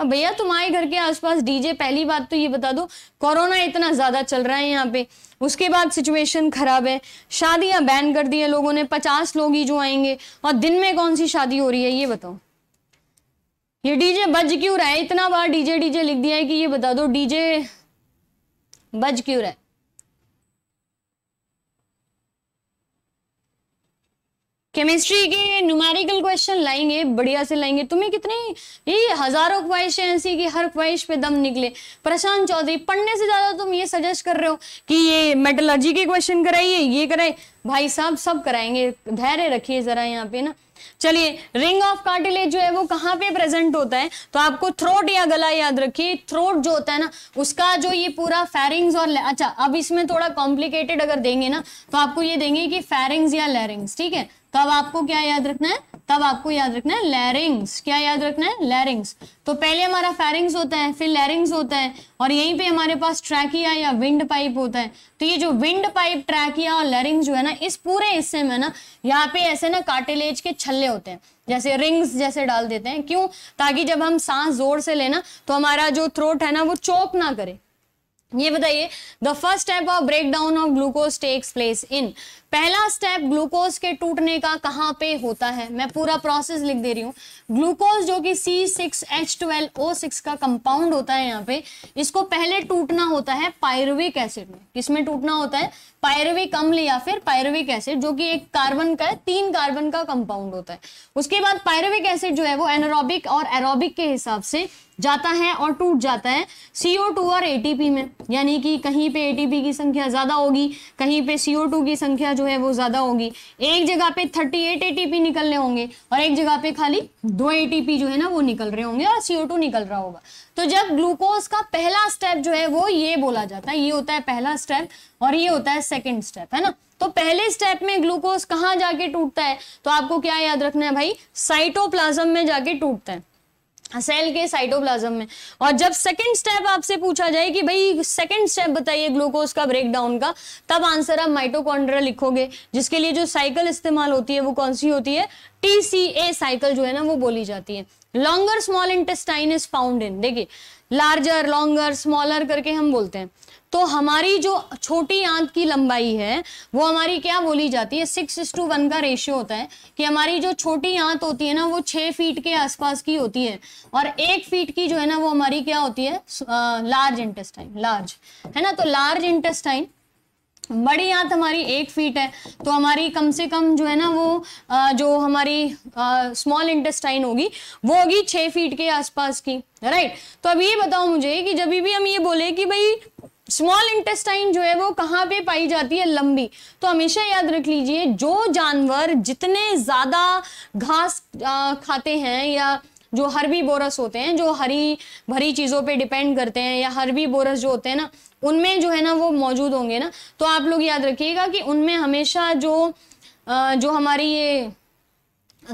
अब भैया तुम्हारे घर के आसपास डीजे पहली बात तो ये बता दो कोरोना इतना ज़्यादा चल रहा है यहाँ पे उसके बाद सिचुएशन ख़राब है शादियां बैन कर दी है लोगों ने पचास लोग ही जो आएंगे और दिन में कौन सी शादी हो रही है ये बताओ ये डीजे बज क्यों रहा है इतना बार डीजे डीजे लिख दिया है कि ये बता दो डीजे बज क्यों रहा है केमिस्ट्री के न्यूमेरिकल क्वेश्चन लाएंगे बढ़िया से लाएंगे तुम्हें कितने ये हजारों ख्वाहिश है ऐसी कि हर ख्वाहिश पे दम निकले प्रशांत चौधरी पढ़ने से ज्यादा तुम ये सजेस्ट कर रहे हो कि ये मेटलर्जी के क्वेश्चन कराइए ये कराए भाई साहब सब कराएंगे धैर्य रखिए जरा यहाँ पे ना चलिए रिंग ऑफ कार्टिलेज जो है वो कहाँ पे प्रेजेंट होता है तो आपको थ्रोट या गला याद रखिए थ्रोट जो होता है ना उसका जो ये पूरा फेरिंग्स और अच्छा अब इसमें थोड़ा कॉम्प्लिकेटेड अगर देंगे ना तो आपको ये देंगे कि फेरिंग्स या लैरिंग्स ठीक है तब आपको क्या याद रखना है तब आपको याद रखना है लैरिंग्स क्या याद रखना है लैरिंग्स तो पहले हमारा फैरिंग्स होता है फिर लैरिंग्स होता है और यहीं पे हमारे पास ट्रैकिया या विंड पाइप होता है तो ये जो विंड पाइप ट्रैकिया और लैरिंग्स जो है ना इस पूरे हिस्से में ना यहाँ पे ऐसे ना काटेलेज के छल्ले होते हैं जैसे रिंग्स जैसे डाल देते हैं क्यों ताकि जब हम सांस जोर से लेना तो हमारा जो थ्रोट है ना वो चोक ना करे ये बताइए the first type of breakdown of glucose takes place in पहला स्टेप ग्लूकोज के टूटने का कहाँ पे होता है मैं पूरा प्रोसेस लिख दे रही हूँ ग्लूकोज जो कि C six H twelve O six का कंपाउंड होता है यहाँ पे इसको पहले टूटना होता है पायरविक एसिड में किसमें टूटना होता है पायरविक अम्ल या फिर पायरविक एसिड जो कि एक कार्बन का है तीन कार्बन का कंपाउंड होता है उसके बाद पायरविक एसिड जो है वो एनोरोबिक और एरोबिक के हिसाब से जाता है और टूट जाता है CO2 और ATP में यानी कि कहीं पे ATP की संख्या ज्यादा होगी कहीं पे CO2 की संख्या जो जो है वो ज़्यादा होगी एक जगह पे 38 एटीपी निकलने होंगे और एक जगह पे खाली दो एटीपी जो है ना वो निकल रहे होंगे और CO2 निकल रहा होगा तो जब ग्लूकोज का पहला स्टेप जो है वो ये बोला जाता है ये होता है पहला स्टेप और ये होता है सेकेंड स्टेप है ना तो पहले स्टेप में ग्लूकोज कहाँ जाके टूटता है तो आपको क्या याद रखना है भाई साइटोप्लाज्म में जाके टूटता है सेल के साइटोप्लाज्म में और जब सेकंड स्टेप आपसे पूछा जाए कि भाई सेकंड स्टेप बताइए ग्लूकोज का ब्रेकडाउन का तब आंसर आप माइटोकॉन्ड्रा लिखोगे जिसके लिए जो साइकिल इस्तेमाल होती है वो कौन सी होती है टीसीए साइकिल जो है ना वो बोली जाती है longer small intestine is found in देखिए लार्जर लॉन्गर स्मॉलर करके हम बोलते हैं तो हमारी जो छोटी आंत की लंबाई है वो हमारी क्या बोली जाती है सिक्स इस टू वन का रेशियो होता है कि हमारी जो छोटी आंत होती है ना वो छः फीट के आसपास की होती है और एक फीट की जो है ना वो हमारी क्या होती है लार्ज इंटेस्टाइन लार्ज है ना तो लार्ज इंटेस्टाइन बड़ी आंत हमारी एक फीट है तो हमारी कम से कम जो है ना वो आ, जो हमारी स्मॉल इंटेस्टाइन होगी वो होगी छः फीट के आसपास की राइट तो अब ये बताओ मुझे कि जब भी हम ये बोले कि भाई स्मॉल इंटेस्टाइन जो है वो कहाँ पे पाई जाती है लंबी तो हमेशा याद रख लीजिए जो जानवर जितने ज़्यादा घास खाते हैं या जो हरबी बोरस होते हैं जो हरी भरी चीज़ों पे डिपेंड करते हैं या हरबी बोरस जो होते हैं ना उनमें जो है ना वो मौजूद होंगे ना तो आप लोग याद रखिएगा कि उनमें हमेशा जो जो हमारी ये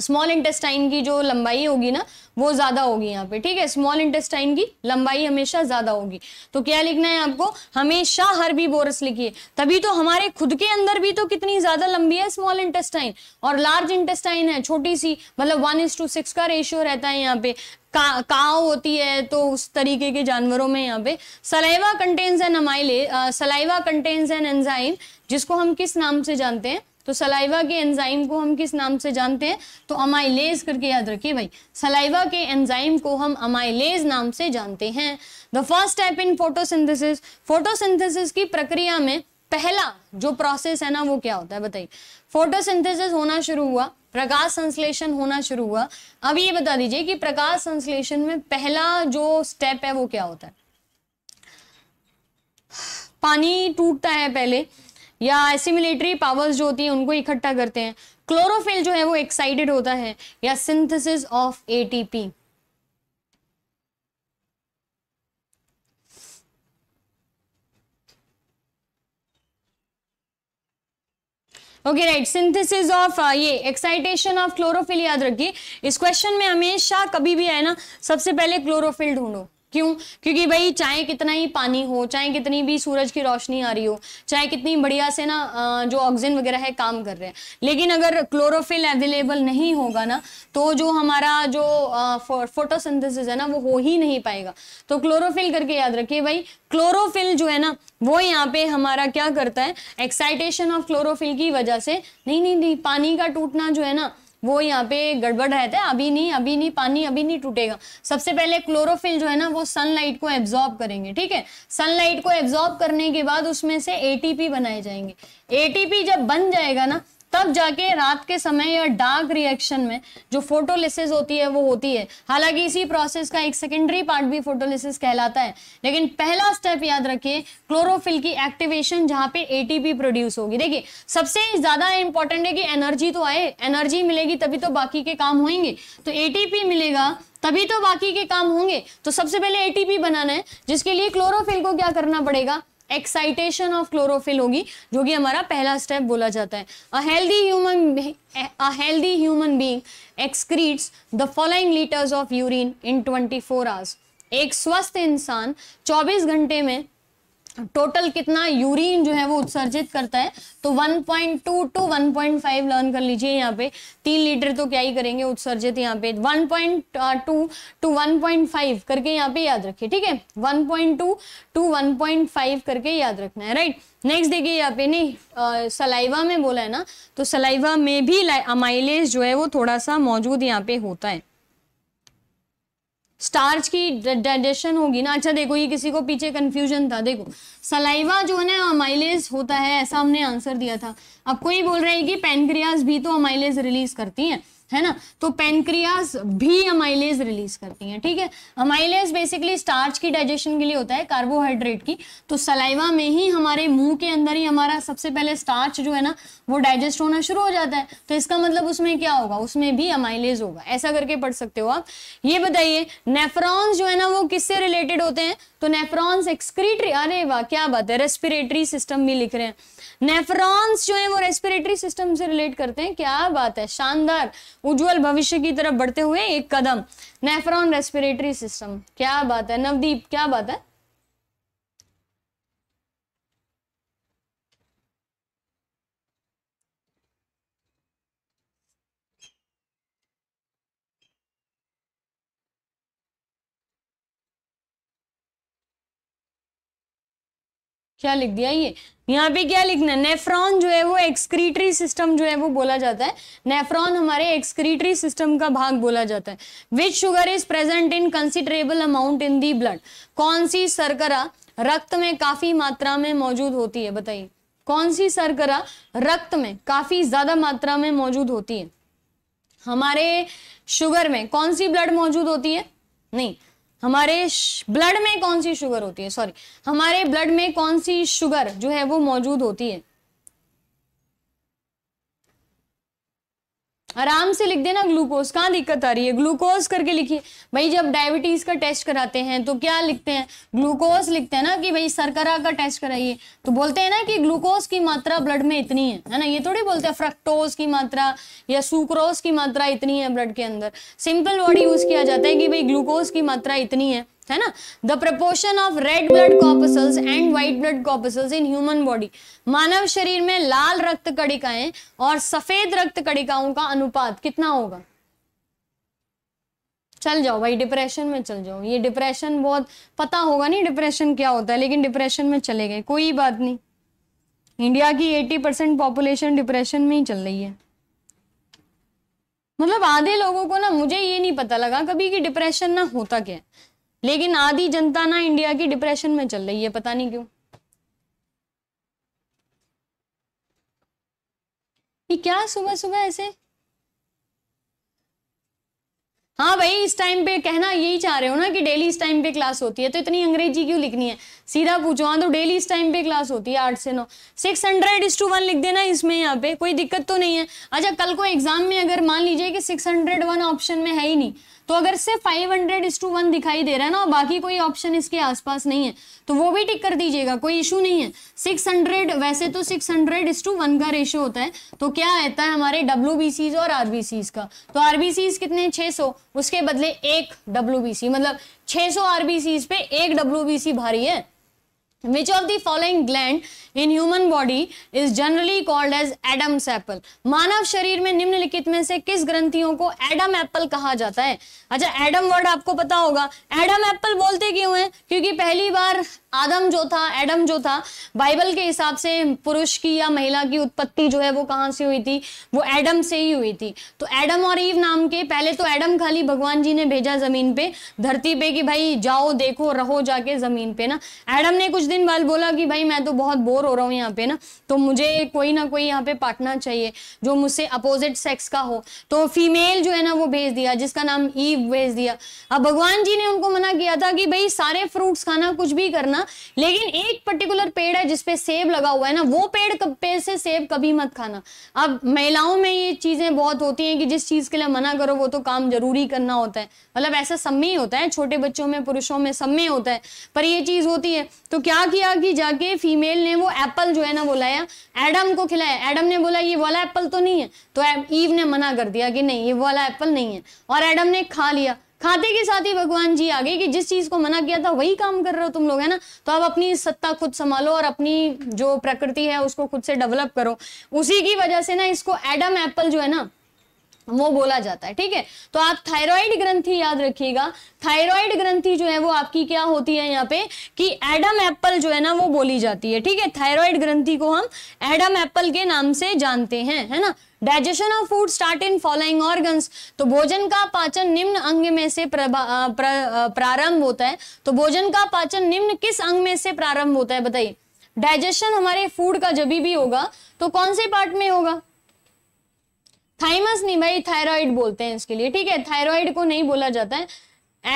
स्मॉल इंटेस्टाइन की जो लंबाई होगी ना वो ज़्यादा होगी यहाँ पे ठीक है स्मॉल इंटेस्टाइन की लंबाई हमेशा ज़्यादा होगी तो क्या लिखना है आपको हमेशा बोरस लिखिए तभी तो हमारे खुद के अंदर भी तो कितनी ज़्यादा लंबी है स्मॉल इंटेस्टाइन और लार्ज इंटेस्टाइन है छोटी सी मतलब वन इज टू सिक्स का रेशियो रहता है यहाँ पे का काव होती है तो उस तरीके के जानवरों में यहाँ पे saliva contains an amylase saliva contains an enzyme जिसको हम किस नाम से जानते हैं तो सलाइवा के एंजाइम को हम किस नाम से जानते हैं तो अमाइलेज करके याद रखिए भाई सलाइवा के एंजाइम को हम अमाइलेज नाम से जानते हैं the first type in photosynthesis photosynthesis की प्रक्रिया में पहला जो प्रोसेस है ना वो क्या होता है बताइए फोटोसिंथेसिस होना शुरू हुआ प्रकाश संश्लेषण होना शुरू हुआ अब ये बता दीजिए कि प्रकाश संश्लेषण में पहला जो स्टेप है वो क्या होता है पानी टूटता है पहले या एसिमिलेटरी पावर्स जो होती हैं उनको इकट्ठा करते हैं क्लोरोफिल जो है वो एक्साइटेड होता है या synthesis of ATP okay right synthesis of ये एक्साइटेशन ऑफ क्लोरोफिल याद रखिए इस क्वेश्चन में हमेशा कभी भी है ना सबसे पहले क्लोरोफिल ढूंढो क्यों क्योंकि भाई चाहे कितना ही पानी हो चाहे कितनी भी सूरज की रोशनी आ रही हो चाहे कितनी बढ़िया से ना जो ऑक्सीजन वगैरह है काम कर रहे हैं लेकिन अगर क्लोरोफिल अवेलेबल नहीं होगा ना तो जो हमारा जो फोटोसिंथेसिस है ना वो हो ही नहीं पाएगा तो क्लोरोफिल करके याद रखिए भाई क्लोरोफिल जो है ना वो यहाँ पे हमारा क्या करता है एक्साइटेशन ऑफ क्लोरोफिल की वजह से नहीं नहीं नहीं पानी का टूटना जो है ना वो यहाँ पे गड़बड़ रहता है अभी नहीं अभी नहीं पानी अभी नहीं टूटेगा सबसे पहले क्लोरोफिल जो है ना वो सनलाइट को एब्जॉर्ब करेंगे ठीक है सनलाइट को एब्जॉर्ब करने के बाद उसमें से एटीपी बनाए जाएंगे एटीपी जब बन जाएगा ना तब जाके रात के समय या डार्क रिएक्शन में जो फोटोलिसिस होती है वो होती है हालांकि इसी प्रोसेस का एक सेकेंडरी पार्ट भी फोटोलिसिस कहलाता है लेकिन पहला स्टेप याद रखिए क्लोरोफिल की एक्टिवेशन जहां पे एटीपी प्रोड्यूस होगी देखिए सबसे ज्यादा इंपॉर्टेंट है कि एनर्जी तो आए एनर्जी मिलेगी तभी तो बाकी के काम होंगे तो एटीपी मिलेगा तभी तो बाकी के काम होंगे तो सबसे पहले एटीपी बनाना है जिसके लिए क्लोरोफिल को क्या करना पड़ेगा एक्साइटेशन ऑफ क्लोरोफिल होगी जो कि हमारा पहला स्टेप बोला जाता है a healthy human a healthy human being excretes the following litres of urine in 24 hours एक स्वस्थ इंसान 24 घंटे में टोटल कितना यूरिन जो है वो उत्सर्जित करता है तो 1.2 टू 1.5 लर्न कर लीजिए यहाँ पे तीन लीटर तो क्या ही करेंगे उत्सर्जित यहाँ पे 1.2 टू 1.5 करके यहाँ पे याद रखिए ठीक है 1.2 टू 1.5 करके याद रखना है राइट नेक्स्ट देखिए यहाँ पे नहीं सलाइवा में बोला है ना तो सलाइवा में भी अमाइलेज जो है वो थोड़ा सा मौजूद यहाँ पे होता है स्टार्च की डाइजेशन होगी ना अच्छा देखो ये किसी को पीछे कंफ्यूजन था देखो सलाइवा जो है ना अमाइलेज होता है ऐसा हमने आंसर दिया था अब कोई बोल रहा है कि पेनक्रियाज भी तो अमाइलेज रिलीज करती हैं है ना तो पेनक्रियाज भी अमाइलेज रिलीज करती हैं ठीक है अमाइलेज बेसिकली स्टार्च की डाइजेशन के लिए होता है कार्बोहाइड्रेट की तो सलाइवा में ही हमारे मुंह के अंदर ही हमारा सबसे पहले स्टार्च जो है ना वो डाइजेस्ट होना शुरू हो जाता है तो इसका मतलब उसमें क्या होगा उसमें भी अमाइलेज होगा ऐसा करके पढ़ सकते हो आप ये बताइए नेफ्रॉन्स जो है ना वो किससे रिलेटेड होते हैं तो नेफ्रॉन्स एक्सक्रीटरी अरे वाह क्या बात है रेस्पिरेटरी सिस्टम भी लिख रहे हैं नेफ्रॉन्स जो है वो रेस्पिरेटरी सिस्टम से रिलेट करते हैं क्या बात है शानदार उज्जवल भविष्य की तरफ बढ़ते हुए एक कदम नेफ्रॉन रेस्पिरेटरी सिस्टम क्या बात है नवदीप क्या बात है क्या लिख दिया ये यहाँ पे क्या लिखना है नेफ्रॉन जो है वो एक्सक्रीटरी सिस्टम जो है वो बोला जाता है नेफ्रॉन हमारे एक्सक्रीटरी सिस्टम का भाग बोला जाता है which sugar is present in considerable amount in the blood कौन सी सरकरा रक्त में काफी मात्रा में मौजूद होती है बताइए कौन सी सरकरा रक्त में काफी ज्यादा मात्रा में मौजूद होती है हमारे शुगर में कौन सी ब्लड मौजूद होती है नहीं हमारे ब्लड में कौन सी शुगर होती है सॉरी हमारे ब्लड में कौन सी शुगर जो है वो मौजूद होती है आराम से लिख देना ग्लूकोज कहाँ दिक्कत आ रही है ग्लूकोज करके लिखिए भाई जब डायबिटीज का टेस्ट कराते हैं तो क्या लिखते हैं ग्लूकोज लिखते हैं ना कि भाई सरकरा का टेस्ट कराइए तो बोलते हैं ना कि ग्लूकोज की मात्रा ब्लड में इतनी है है ना ये थोड़ी बोलते हैं फ्रक्टोज की मात्रा या सुक्रोज की मात्रा इतनी है ब्लड के अंदर सिंपल वर्ड यूज किया जाता है कि भाई ग्लूकोज की मात्रा इतनी है है ना the proportion of red blood corpuscles and white blood corpuscles in human body मानव शरीर में लाल रक्त कणिकाएं और सफेद रक्त कणिकाओं का अनुपात कितना होगा चल जाओ भाई डिप्रेशन में चल जाओ ये डिप्रेशन बहुत पता होगा नहीं डिप्रेशन क्या होता है लेकिन डिप्रेशन में चले गए कोई बात नहीं इंडिया की 80 परसेंट पॉपुलेशन डिप्रेशन में ही चल रही है मतलब आधे लोगों को ना मुझे ये नहीं पता लगा कभी कि डिप्रेशन ना होता क्या है लेकिन आधी जनता ना इंडिया की डिप्रेशन में चल रही है पता नहीं क्यों ये क्या सुबह सुबह ऐसे हाँ भाई इस टाइम पे कहना यही चाह रहे हो ना कि डेली इस टाइम पे क्लास होती है तो इतनी अंग्रेजी क्यों लिखनी है सीधा पूछो हाँ तो डेली इस टाइम पे क्लास होती है आठ से नौ six hundred is to one लिख देना इसमें यहाँ पे कोई दिक्कत तो नहीं है अच्छा कल को एग्जाम में अगर मान लीजिए कि सिक्स हंड्रेड वन ऑप्शन में है ही नहीं तो अगर सिर्फ five hundred is to one दिखाई दे रहा है ना और बाकी कोई ऑप्शन इसके आसपास नहीं है तो वो भी टिक कर दीजिएगा कोई इशू नहीं है सिक्स हंड्रेड वैसे तो six hundred is to one का रेशो होता है तो क्या रहता है हमारे डब्ल्यू और आर का तो आर कितने सौ उसके बदले एक डब्ल्यू मतलब 600 सौ पे एक डब्ल्यू भारी है which of the following gland in human body is generally called as adam's apple मानव शरीर में निम्नलिखित में से किस ग्रंथियों को एडम एप्पल कहा जाता है अच्छा एडम वर्ड आपको पता होगा एडम एप्पल बोलते क्यों हैं क्योंकि पहली बार आदम जो था एडम जो था बाइबल के हिसाब से पुरुष की या महिला की उत्पत्ति जो है वो कहाँ से हुई थी वो एडम से ही हुई थी तो एडम और ईव नाम के पहले तो एडम खाली भगवान जी ने भेजा जमीन पे धरती पे कि भाई जाओ देखो रहो जाके जमीन पे ना एडम ने कुछ दिन बाद बोला कि भाई मैं तो बहुत बोर हो रहा हूँ यहाँ पे ना तो मुझे कोई ना कोई यहाँ पे पार्टनर चाहिए जो मुझसे अपोजिट सेक्स का हो तो फीमेल जो है ना वो भेज दिया जिसका नाम ईव भेज दिया अब भगवान जी ने उनको मना किया था कि भाई सारे फ्रूट्स खाना कुछ भी करना लेकिन एक पर्टिकुलर पेड़ है जिसपे सेब लगा हुआ है ना वो पेड़ पे से सेब कभी मत खाना अब महिलाओं में ये चीज़ें बहुत होती हैं कि जिस चीज़ के लिए मना करो वो तो काम जरूरी करना होता है मतलब ऐसा सब में ही होता है छोटे बच्चों में पुरुषों में सब में होता है पर ये चीज़ होती है तो क्या क्या किया कि जाके फीमेल ने वो एप्पल जो है ना वो लाया एडम को खिलाया एडम ने बोला ये वाला एप्पल तो नहीं है तो ईव ने मना कर दिया कि नहीं ये वाला एप्पल नहीं है और एडम ने खा लिया खाते के साथ ही भगवान जी आ गए कि जिस चीज को मना किया था वही काम कर रहे हो तुम लोग है ना तो आप अपनी सत्ता खुद संभालो और अपनी जो प्रकृति है उसको खुद से डेवलप करो उसी की वजह से ना इसको एडम एप्पल जो है ना वो बोला जाता है ठीक है तो आप थायराइड ग्रंथि याद रखिएगा थायराइड ग्रंथि जो है वो आपकी क्या होती है यहाँ पे कि एडम एप्पल जो है ना वो बोली जाती है ठीक है थायराइड ग्रंथि को हम एडम एप्पल के नाम से जानते हैं है ना digestion of food start in following organs तो भोजन का पाचन निम्न अंग में से प्रारंभ होता है तो भोजन का पाचन निम्न किस अंग में से प्रारंभ होता है बताइए डाइजेशन हमारे फूड का जब भी होगा तो कौन से पार्ट में होगा थाइमस नहीं भाई थायराइड बोलते हैं इसके लिए ठीक है थायराइड को नहीं बोला जाता है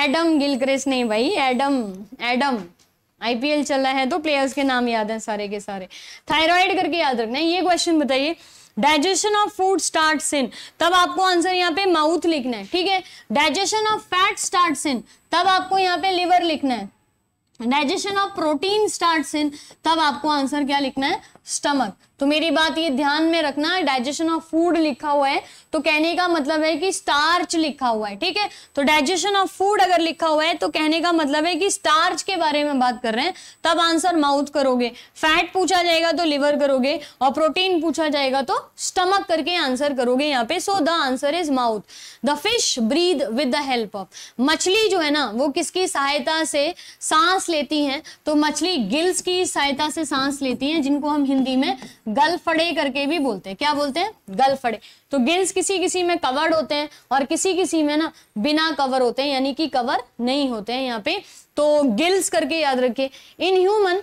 एडम गिलक्रेस नहीं भाई एडम एडम आईपीएल रहा है तो प्लेयर्स के नाम याद हैं सारे के सारे थायराइड करके याद रखना है ये क्वेश्चन बताइए digestion of food start in तब आपको आंसर यहाँ पे माउथ लिखना है ठीक है digestion of fat start in तब आपको यहाँ पे लिवर लिखना है digestion of protein start in तब आपको आंसर क्या लिखना है स्टमक तो मेरी बात ये ध्यान में रखना डाइजेशन ऑफ फूड लिखा हुआ है तो कहने का मतलब है कि स्टार्च लिखा हुआ है ठीक है तो डाइजेशन ऑफ फूड अगर लिखा हुआ है तो कहने का मतलब है कि स्टार्च के बारे में बात कर रहे हैं तब आंसर माउथ करोगे फैट पूछा जाएगा तो लिवर करोगे और प्रोटीन पूछा जाएगा तो स्टमक करके आंसर करोगे यहाँ पे so the answer is mouth the fish breathe with the help of मछली जो है ना वो किसकी सहायता से सांस लेती है तो मछली गिल्स की सहायता से सांस लेती है जिनको हम हिंदी में गलफड़े करके भी बोलते हैं क्या बोलते हैं गलफड़े तो गिल्स किसी किसी में कवर्ड होते हैं और किसी किसी में ना बिना कवर होते हैं यानी कि कवर नहीं होते हैं यहाँ पे तो गिल्स करके याद रखिए in human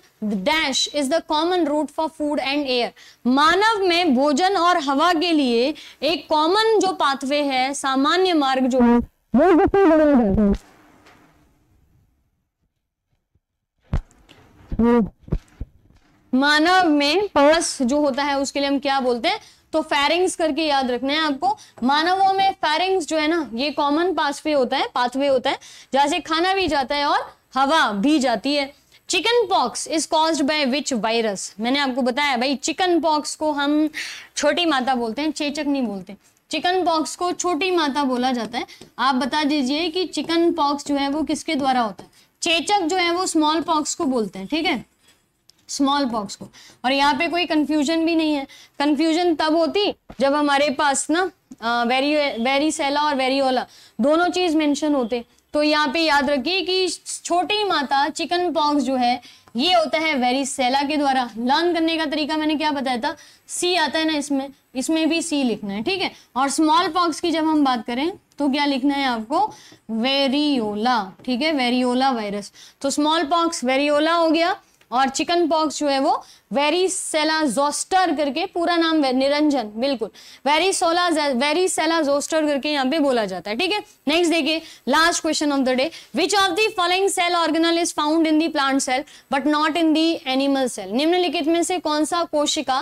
dash is the common route for food and air मानव में भोजन और हवा के लिए एक कॉमन जो पाथवे है सामान्य मार्ग जो वो मानव में पर्स जो होता है उसके लिए हम क्या बोलते हैं तो फेरिंग्स करके याद रखना है आपको मानवों में फेरिंग्स जो है ना ये कॉमन पासवे होता है पाथवे होता है जहां से खाना भी जाता है और हवा भी जाती है chickenpox is caused by which virus मैंने आपको बताया भाई चिकन पॉक्स को हम छोटी माता बोलते हैं चेचक नहीं बोलते चिकन पॉक्स को छोटी माता बोला जाता है आप बता दीजिए कि चिकन पॉक्स जो है वो किसके द्वारा होता है चेचक जो है वो स्मॉल पॉक्स को बोलते हैं ठीक है स्मॉल पॉक्स को और यहाँ पे कोई कंफ्यूजन भी नहीं है कंफ्यूजन तब होती जब हमारे पास ना वेरी सेला और ओला दोनों चीज मेंशन होते तो यहाँ पे याद रखिए कि छोटी माता चिकन पॉक्स जो है ये होता है वेरी सेला के द्वारा लर्न करने का तरीका मैंने क्या बताया था सी आता है ना इसमें इसमें भी सी लिखना है ठीक है और स्मॉल पॉक्स की जब हम बात करें तो क्या लिखना है आपको वेरियोला ठीक है वेरियोला वायरस तो स्मॉल पॉक्स वेरियोला हो गया और चिकन पॉक्स जो है वो वेरी जोस्टर करके पूरा नाम निरंजन बिल्कुल वेरी सोला सेला जोस्टर करके यहाँ पे बोला जाता है ठीक है नेक्स्ट देखिए last question of the day which of the following cell organelle is found in the plant cell but not in the animal cell निम्नलिखित में से कौन सा कोशिका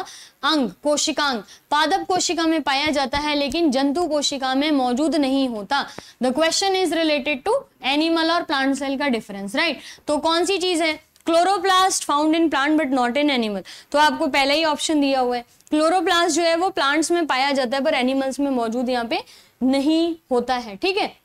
अंग कोशिकांग पादप कोशिका में पाया जाता है लेकिन जंतु कोशिका में मौजूद नहीं होता the question is related to animal और प्लांट सेल का डिफरेंस राइट right? तो कौन सी चीज है chloroplast found in plant but not in animal तो आपको पहले ही ऑप्शन दिया हुआ है क्लोरोप्लास्ट जो है वो प्लांट्स में पाया जाता है पर एनिमल्स में मौजूद यहाँ पे नहीं होता है ठीक है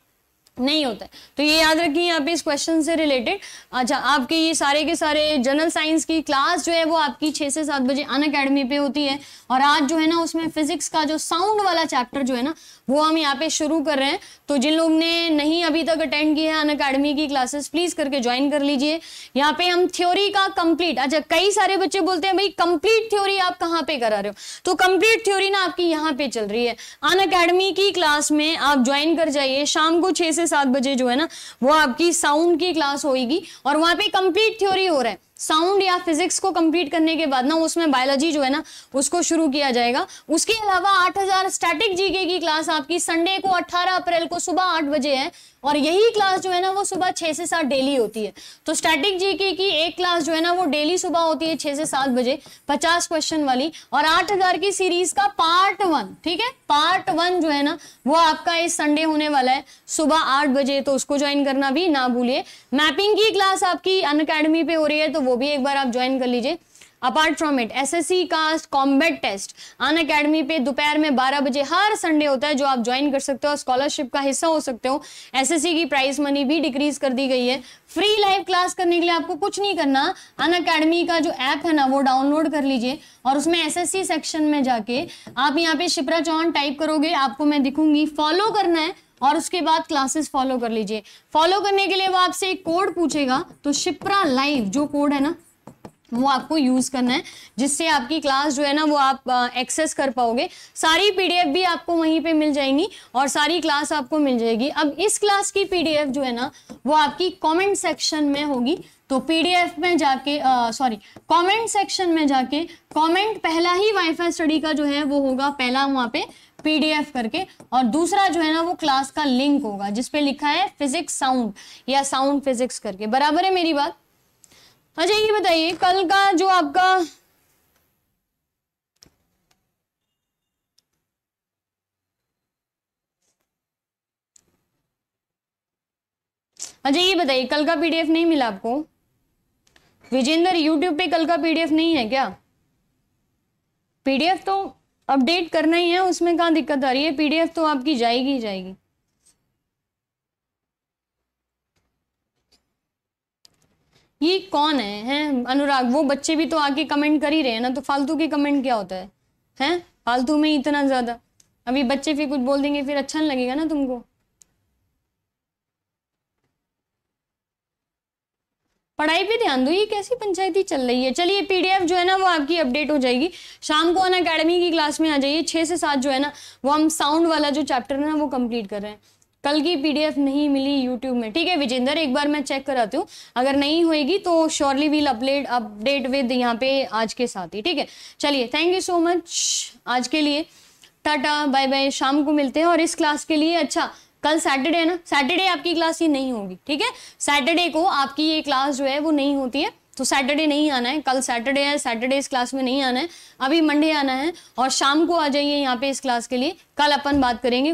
नहीं होता है तो ये याद रखिए यहाँ पे इस क्वेश्चन से रिलेटेड अच्छा आपके ये सारे के सारे जनरल साइंस की क्लास जो है वो आपकी छः से सात बजे अन अकेडमी पे होती है और आज जो है ना उसमें फिजिक्स का जो साउंड वाला चैप्टर जो है ना वो हम यहाँ पे शुरू कर रहे हैं तो जिन लोग ने नहीं अभी तक अटेंड किया है अन अकेडमी की क्लासेस प्लीज करके ज्वाइन कर लीजिए यहाँ पे हम थ्योरी का कंप्लीट अच्छा कई सारे बच्चे बोलते हैं भाई कंप्लीट थ्योरी आप कहाँ पे करा रहे हो तो कंप्लीट थ्योरी ना आपकी यहाँ पे चल रही है अन अकेडमी की क्लास में आप ज्वाइन कर जाइए शाम को छह से सात बजे जो है ना वो आपकी साउंड की क्लास होगी और वहां पे कंप्लीट थ्योरी हो रहा है साउंड या फिजिक्स को कंप्लीट करने के बाद ना उसमें बायोलॉजी जो है ना उसको शुरू किया जाएगा उसके अलावा 8000 स्टैटिक जीके की क्लास आपकी संडे को 18 अप्रैल को सुबह आठ बजे है और यही क्लास जो है ना वो सुबह छः से सात डेली होती है तो स्टैटिक जीके की एक क्लास जो है ना वो डेली सुबह होती है छः से सात बजे पचास क्वेश्चन वाली और आठ हजार की सीरीज का पार्ट वन ठीक है पार्ट वन जो है ना वो आपका इस संडे होने वाला है सुबह आठ बजे तो उसको ज्वाइन करना भी ना भूलिए मैपिंग की क्लास आपकी अन अकेडमी पे हो रही है तो वो भी एक बार आप ज्वाइन कर लीजिए apart from it SSC cast combat test Unacademy पे दोपहर में 12 बजे हर संडे होता है जो आप ज्वाइन कर सकते हो स्कॉलरशिप का हिस्सा हो सकते हो एसएससी की प्राइस मनी भी डिक्रीज कर दी गई है फ्री लाइव क्लास करने के लिए आपको कुछ नहीं करना अन अकेडमी का जो ऐप है ना वो डाउनलोड कर लीजिए और उसमें एस सेक्शन में जाके आप यहाँ पे शिप्रा चौहान टाइप करोगे आपको मैं दिखूंगी फॉलो करना है और उसके बाद क्लासेस फॉलो कर लीजिए फॉलो करने के लिए वो आपसे एक कोड पूछेगा तो शिप्रा लाइव जो कोड है ना वो आपको यूज़ करना है जिससे आपकी क्लास जो है ना वो आप एक्सेस कर पाओगे सारी पीडीएफ भी आपको वहीं पे मिल जाएंगी और सारी क्लास आपको मिल जाएगी अब इस क्लास की पीडीएफ जो है ना वो आपकी कमेंट सेक्शन में होगी तो पीडीएफ में जाके सॉरी कमेंट सेक्शन में जाके कमेंट पहला ही वाईफाई स्टडी का जो है वो होगा पहला वहाँ पे पीडीएफ करके और दूसरा जो है ना वो क्लास का लिंक होगा जिसपे लिखा है फिजिक्स साउंड या साउंड फिजिक्स करके बराबर है मेरी बात अच्छा ये बताइए कल का जो आपका अच्छा ये बताइए कल का पीडीएफ नहीं मिला आपको विजेंद्र यूट्यूब पे कल का पीडीएफ नहीं है क्या पीडीएफ तो अपडेट करना ही है उसमें कहाँ दिक्कत आ रही है पीडीएफ तो आपकी जाएगी जाएगी ये कौन है हैं अनुराग वो बच्चे भी तो आके कमेंट कर ही रहे हैं ना तो फालतू के कमेंट क्या होता है हैं फालतू में इतना ज़्यादा अभी बच्चे फिर कुछ बोल देंगे फिर अच्छा नहीं लगेगा ना तुमको पढ़ाई पे ध्यान दो ये कैसी पंचायती चल रही है चलिए पीडीएफ जो है ना वो आपकी अपडेट हो जाएगी शाम को अन अकेडमी की क्लास में आ जाइए छः से सात जो है ना वो हम साउंड वाला जो चैप्टर है ना वो कंप्लीट कर रहे हैं कल की पीडीएफ नहीं मिली यूट्यूब में ठीक है विजेंद्र एक बार मैं चेक कराती हूँ अगर नहीं होएगी तो surely will update update with यहाँ पे आज के साथ ही ठीक है चलिए थैंक यू सो मच आज के लिए टाटा बाय बाय शाम को मिलते हैं और इस क्लास के लिए अच्छा कल सैटरडे है ना सैटरडे आपकी क्लास ये नहीं होगी ठीक है सैटरडे को आपकी ये क्लास जो है वो नहीं होती है तो सैटरडे नहीं आना है कल सैटरडे है सैटरडे इस क्लास में नहीं आना है अभी मंडे आना है और शाम को आ जाइए यहाँ पे इस क्लास के लिए कल अपन बात करेंगे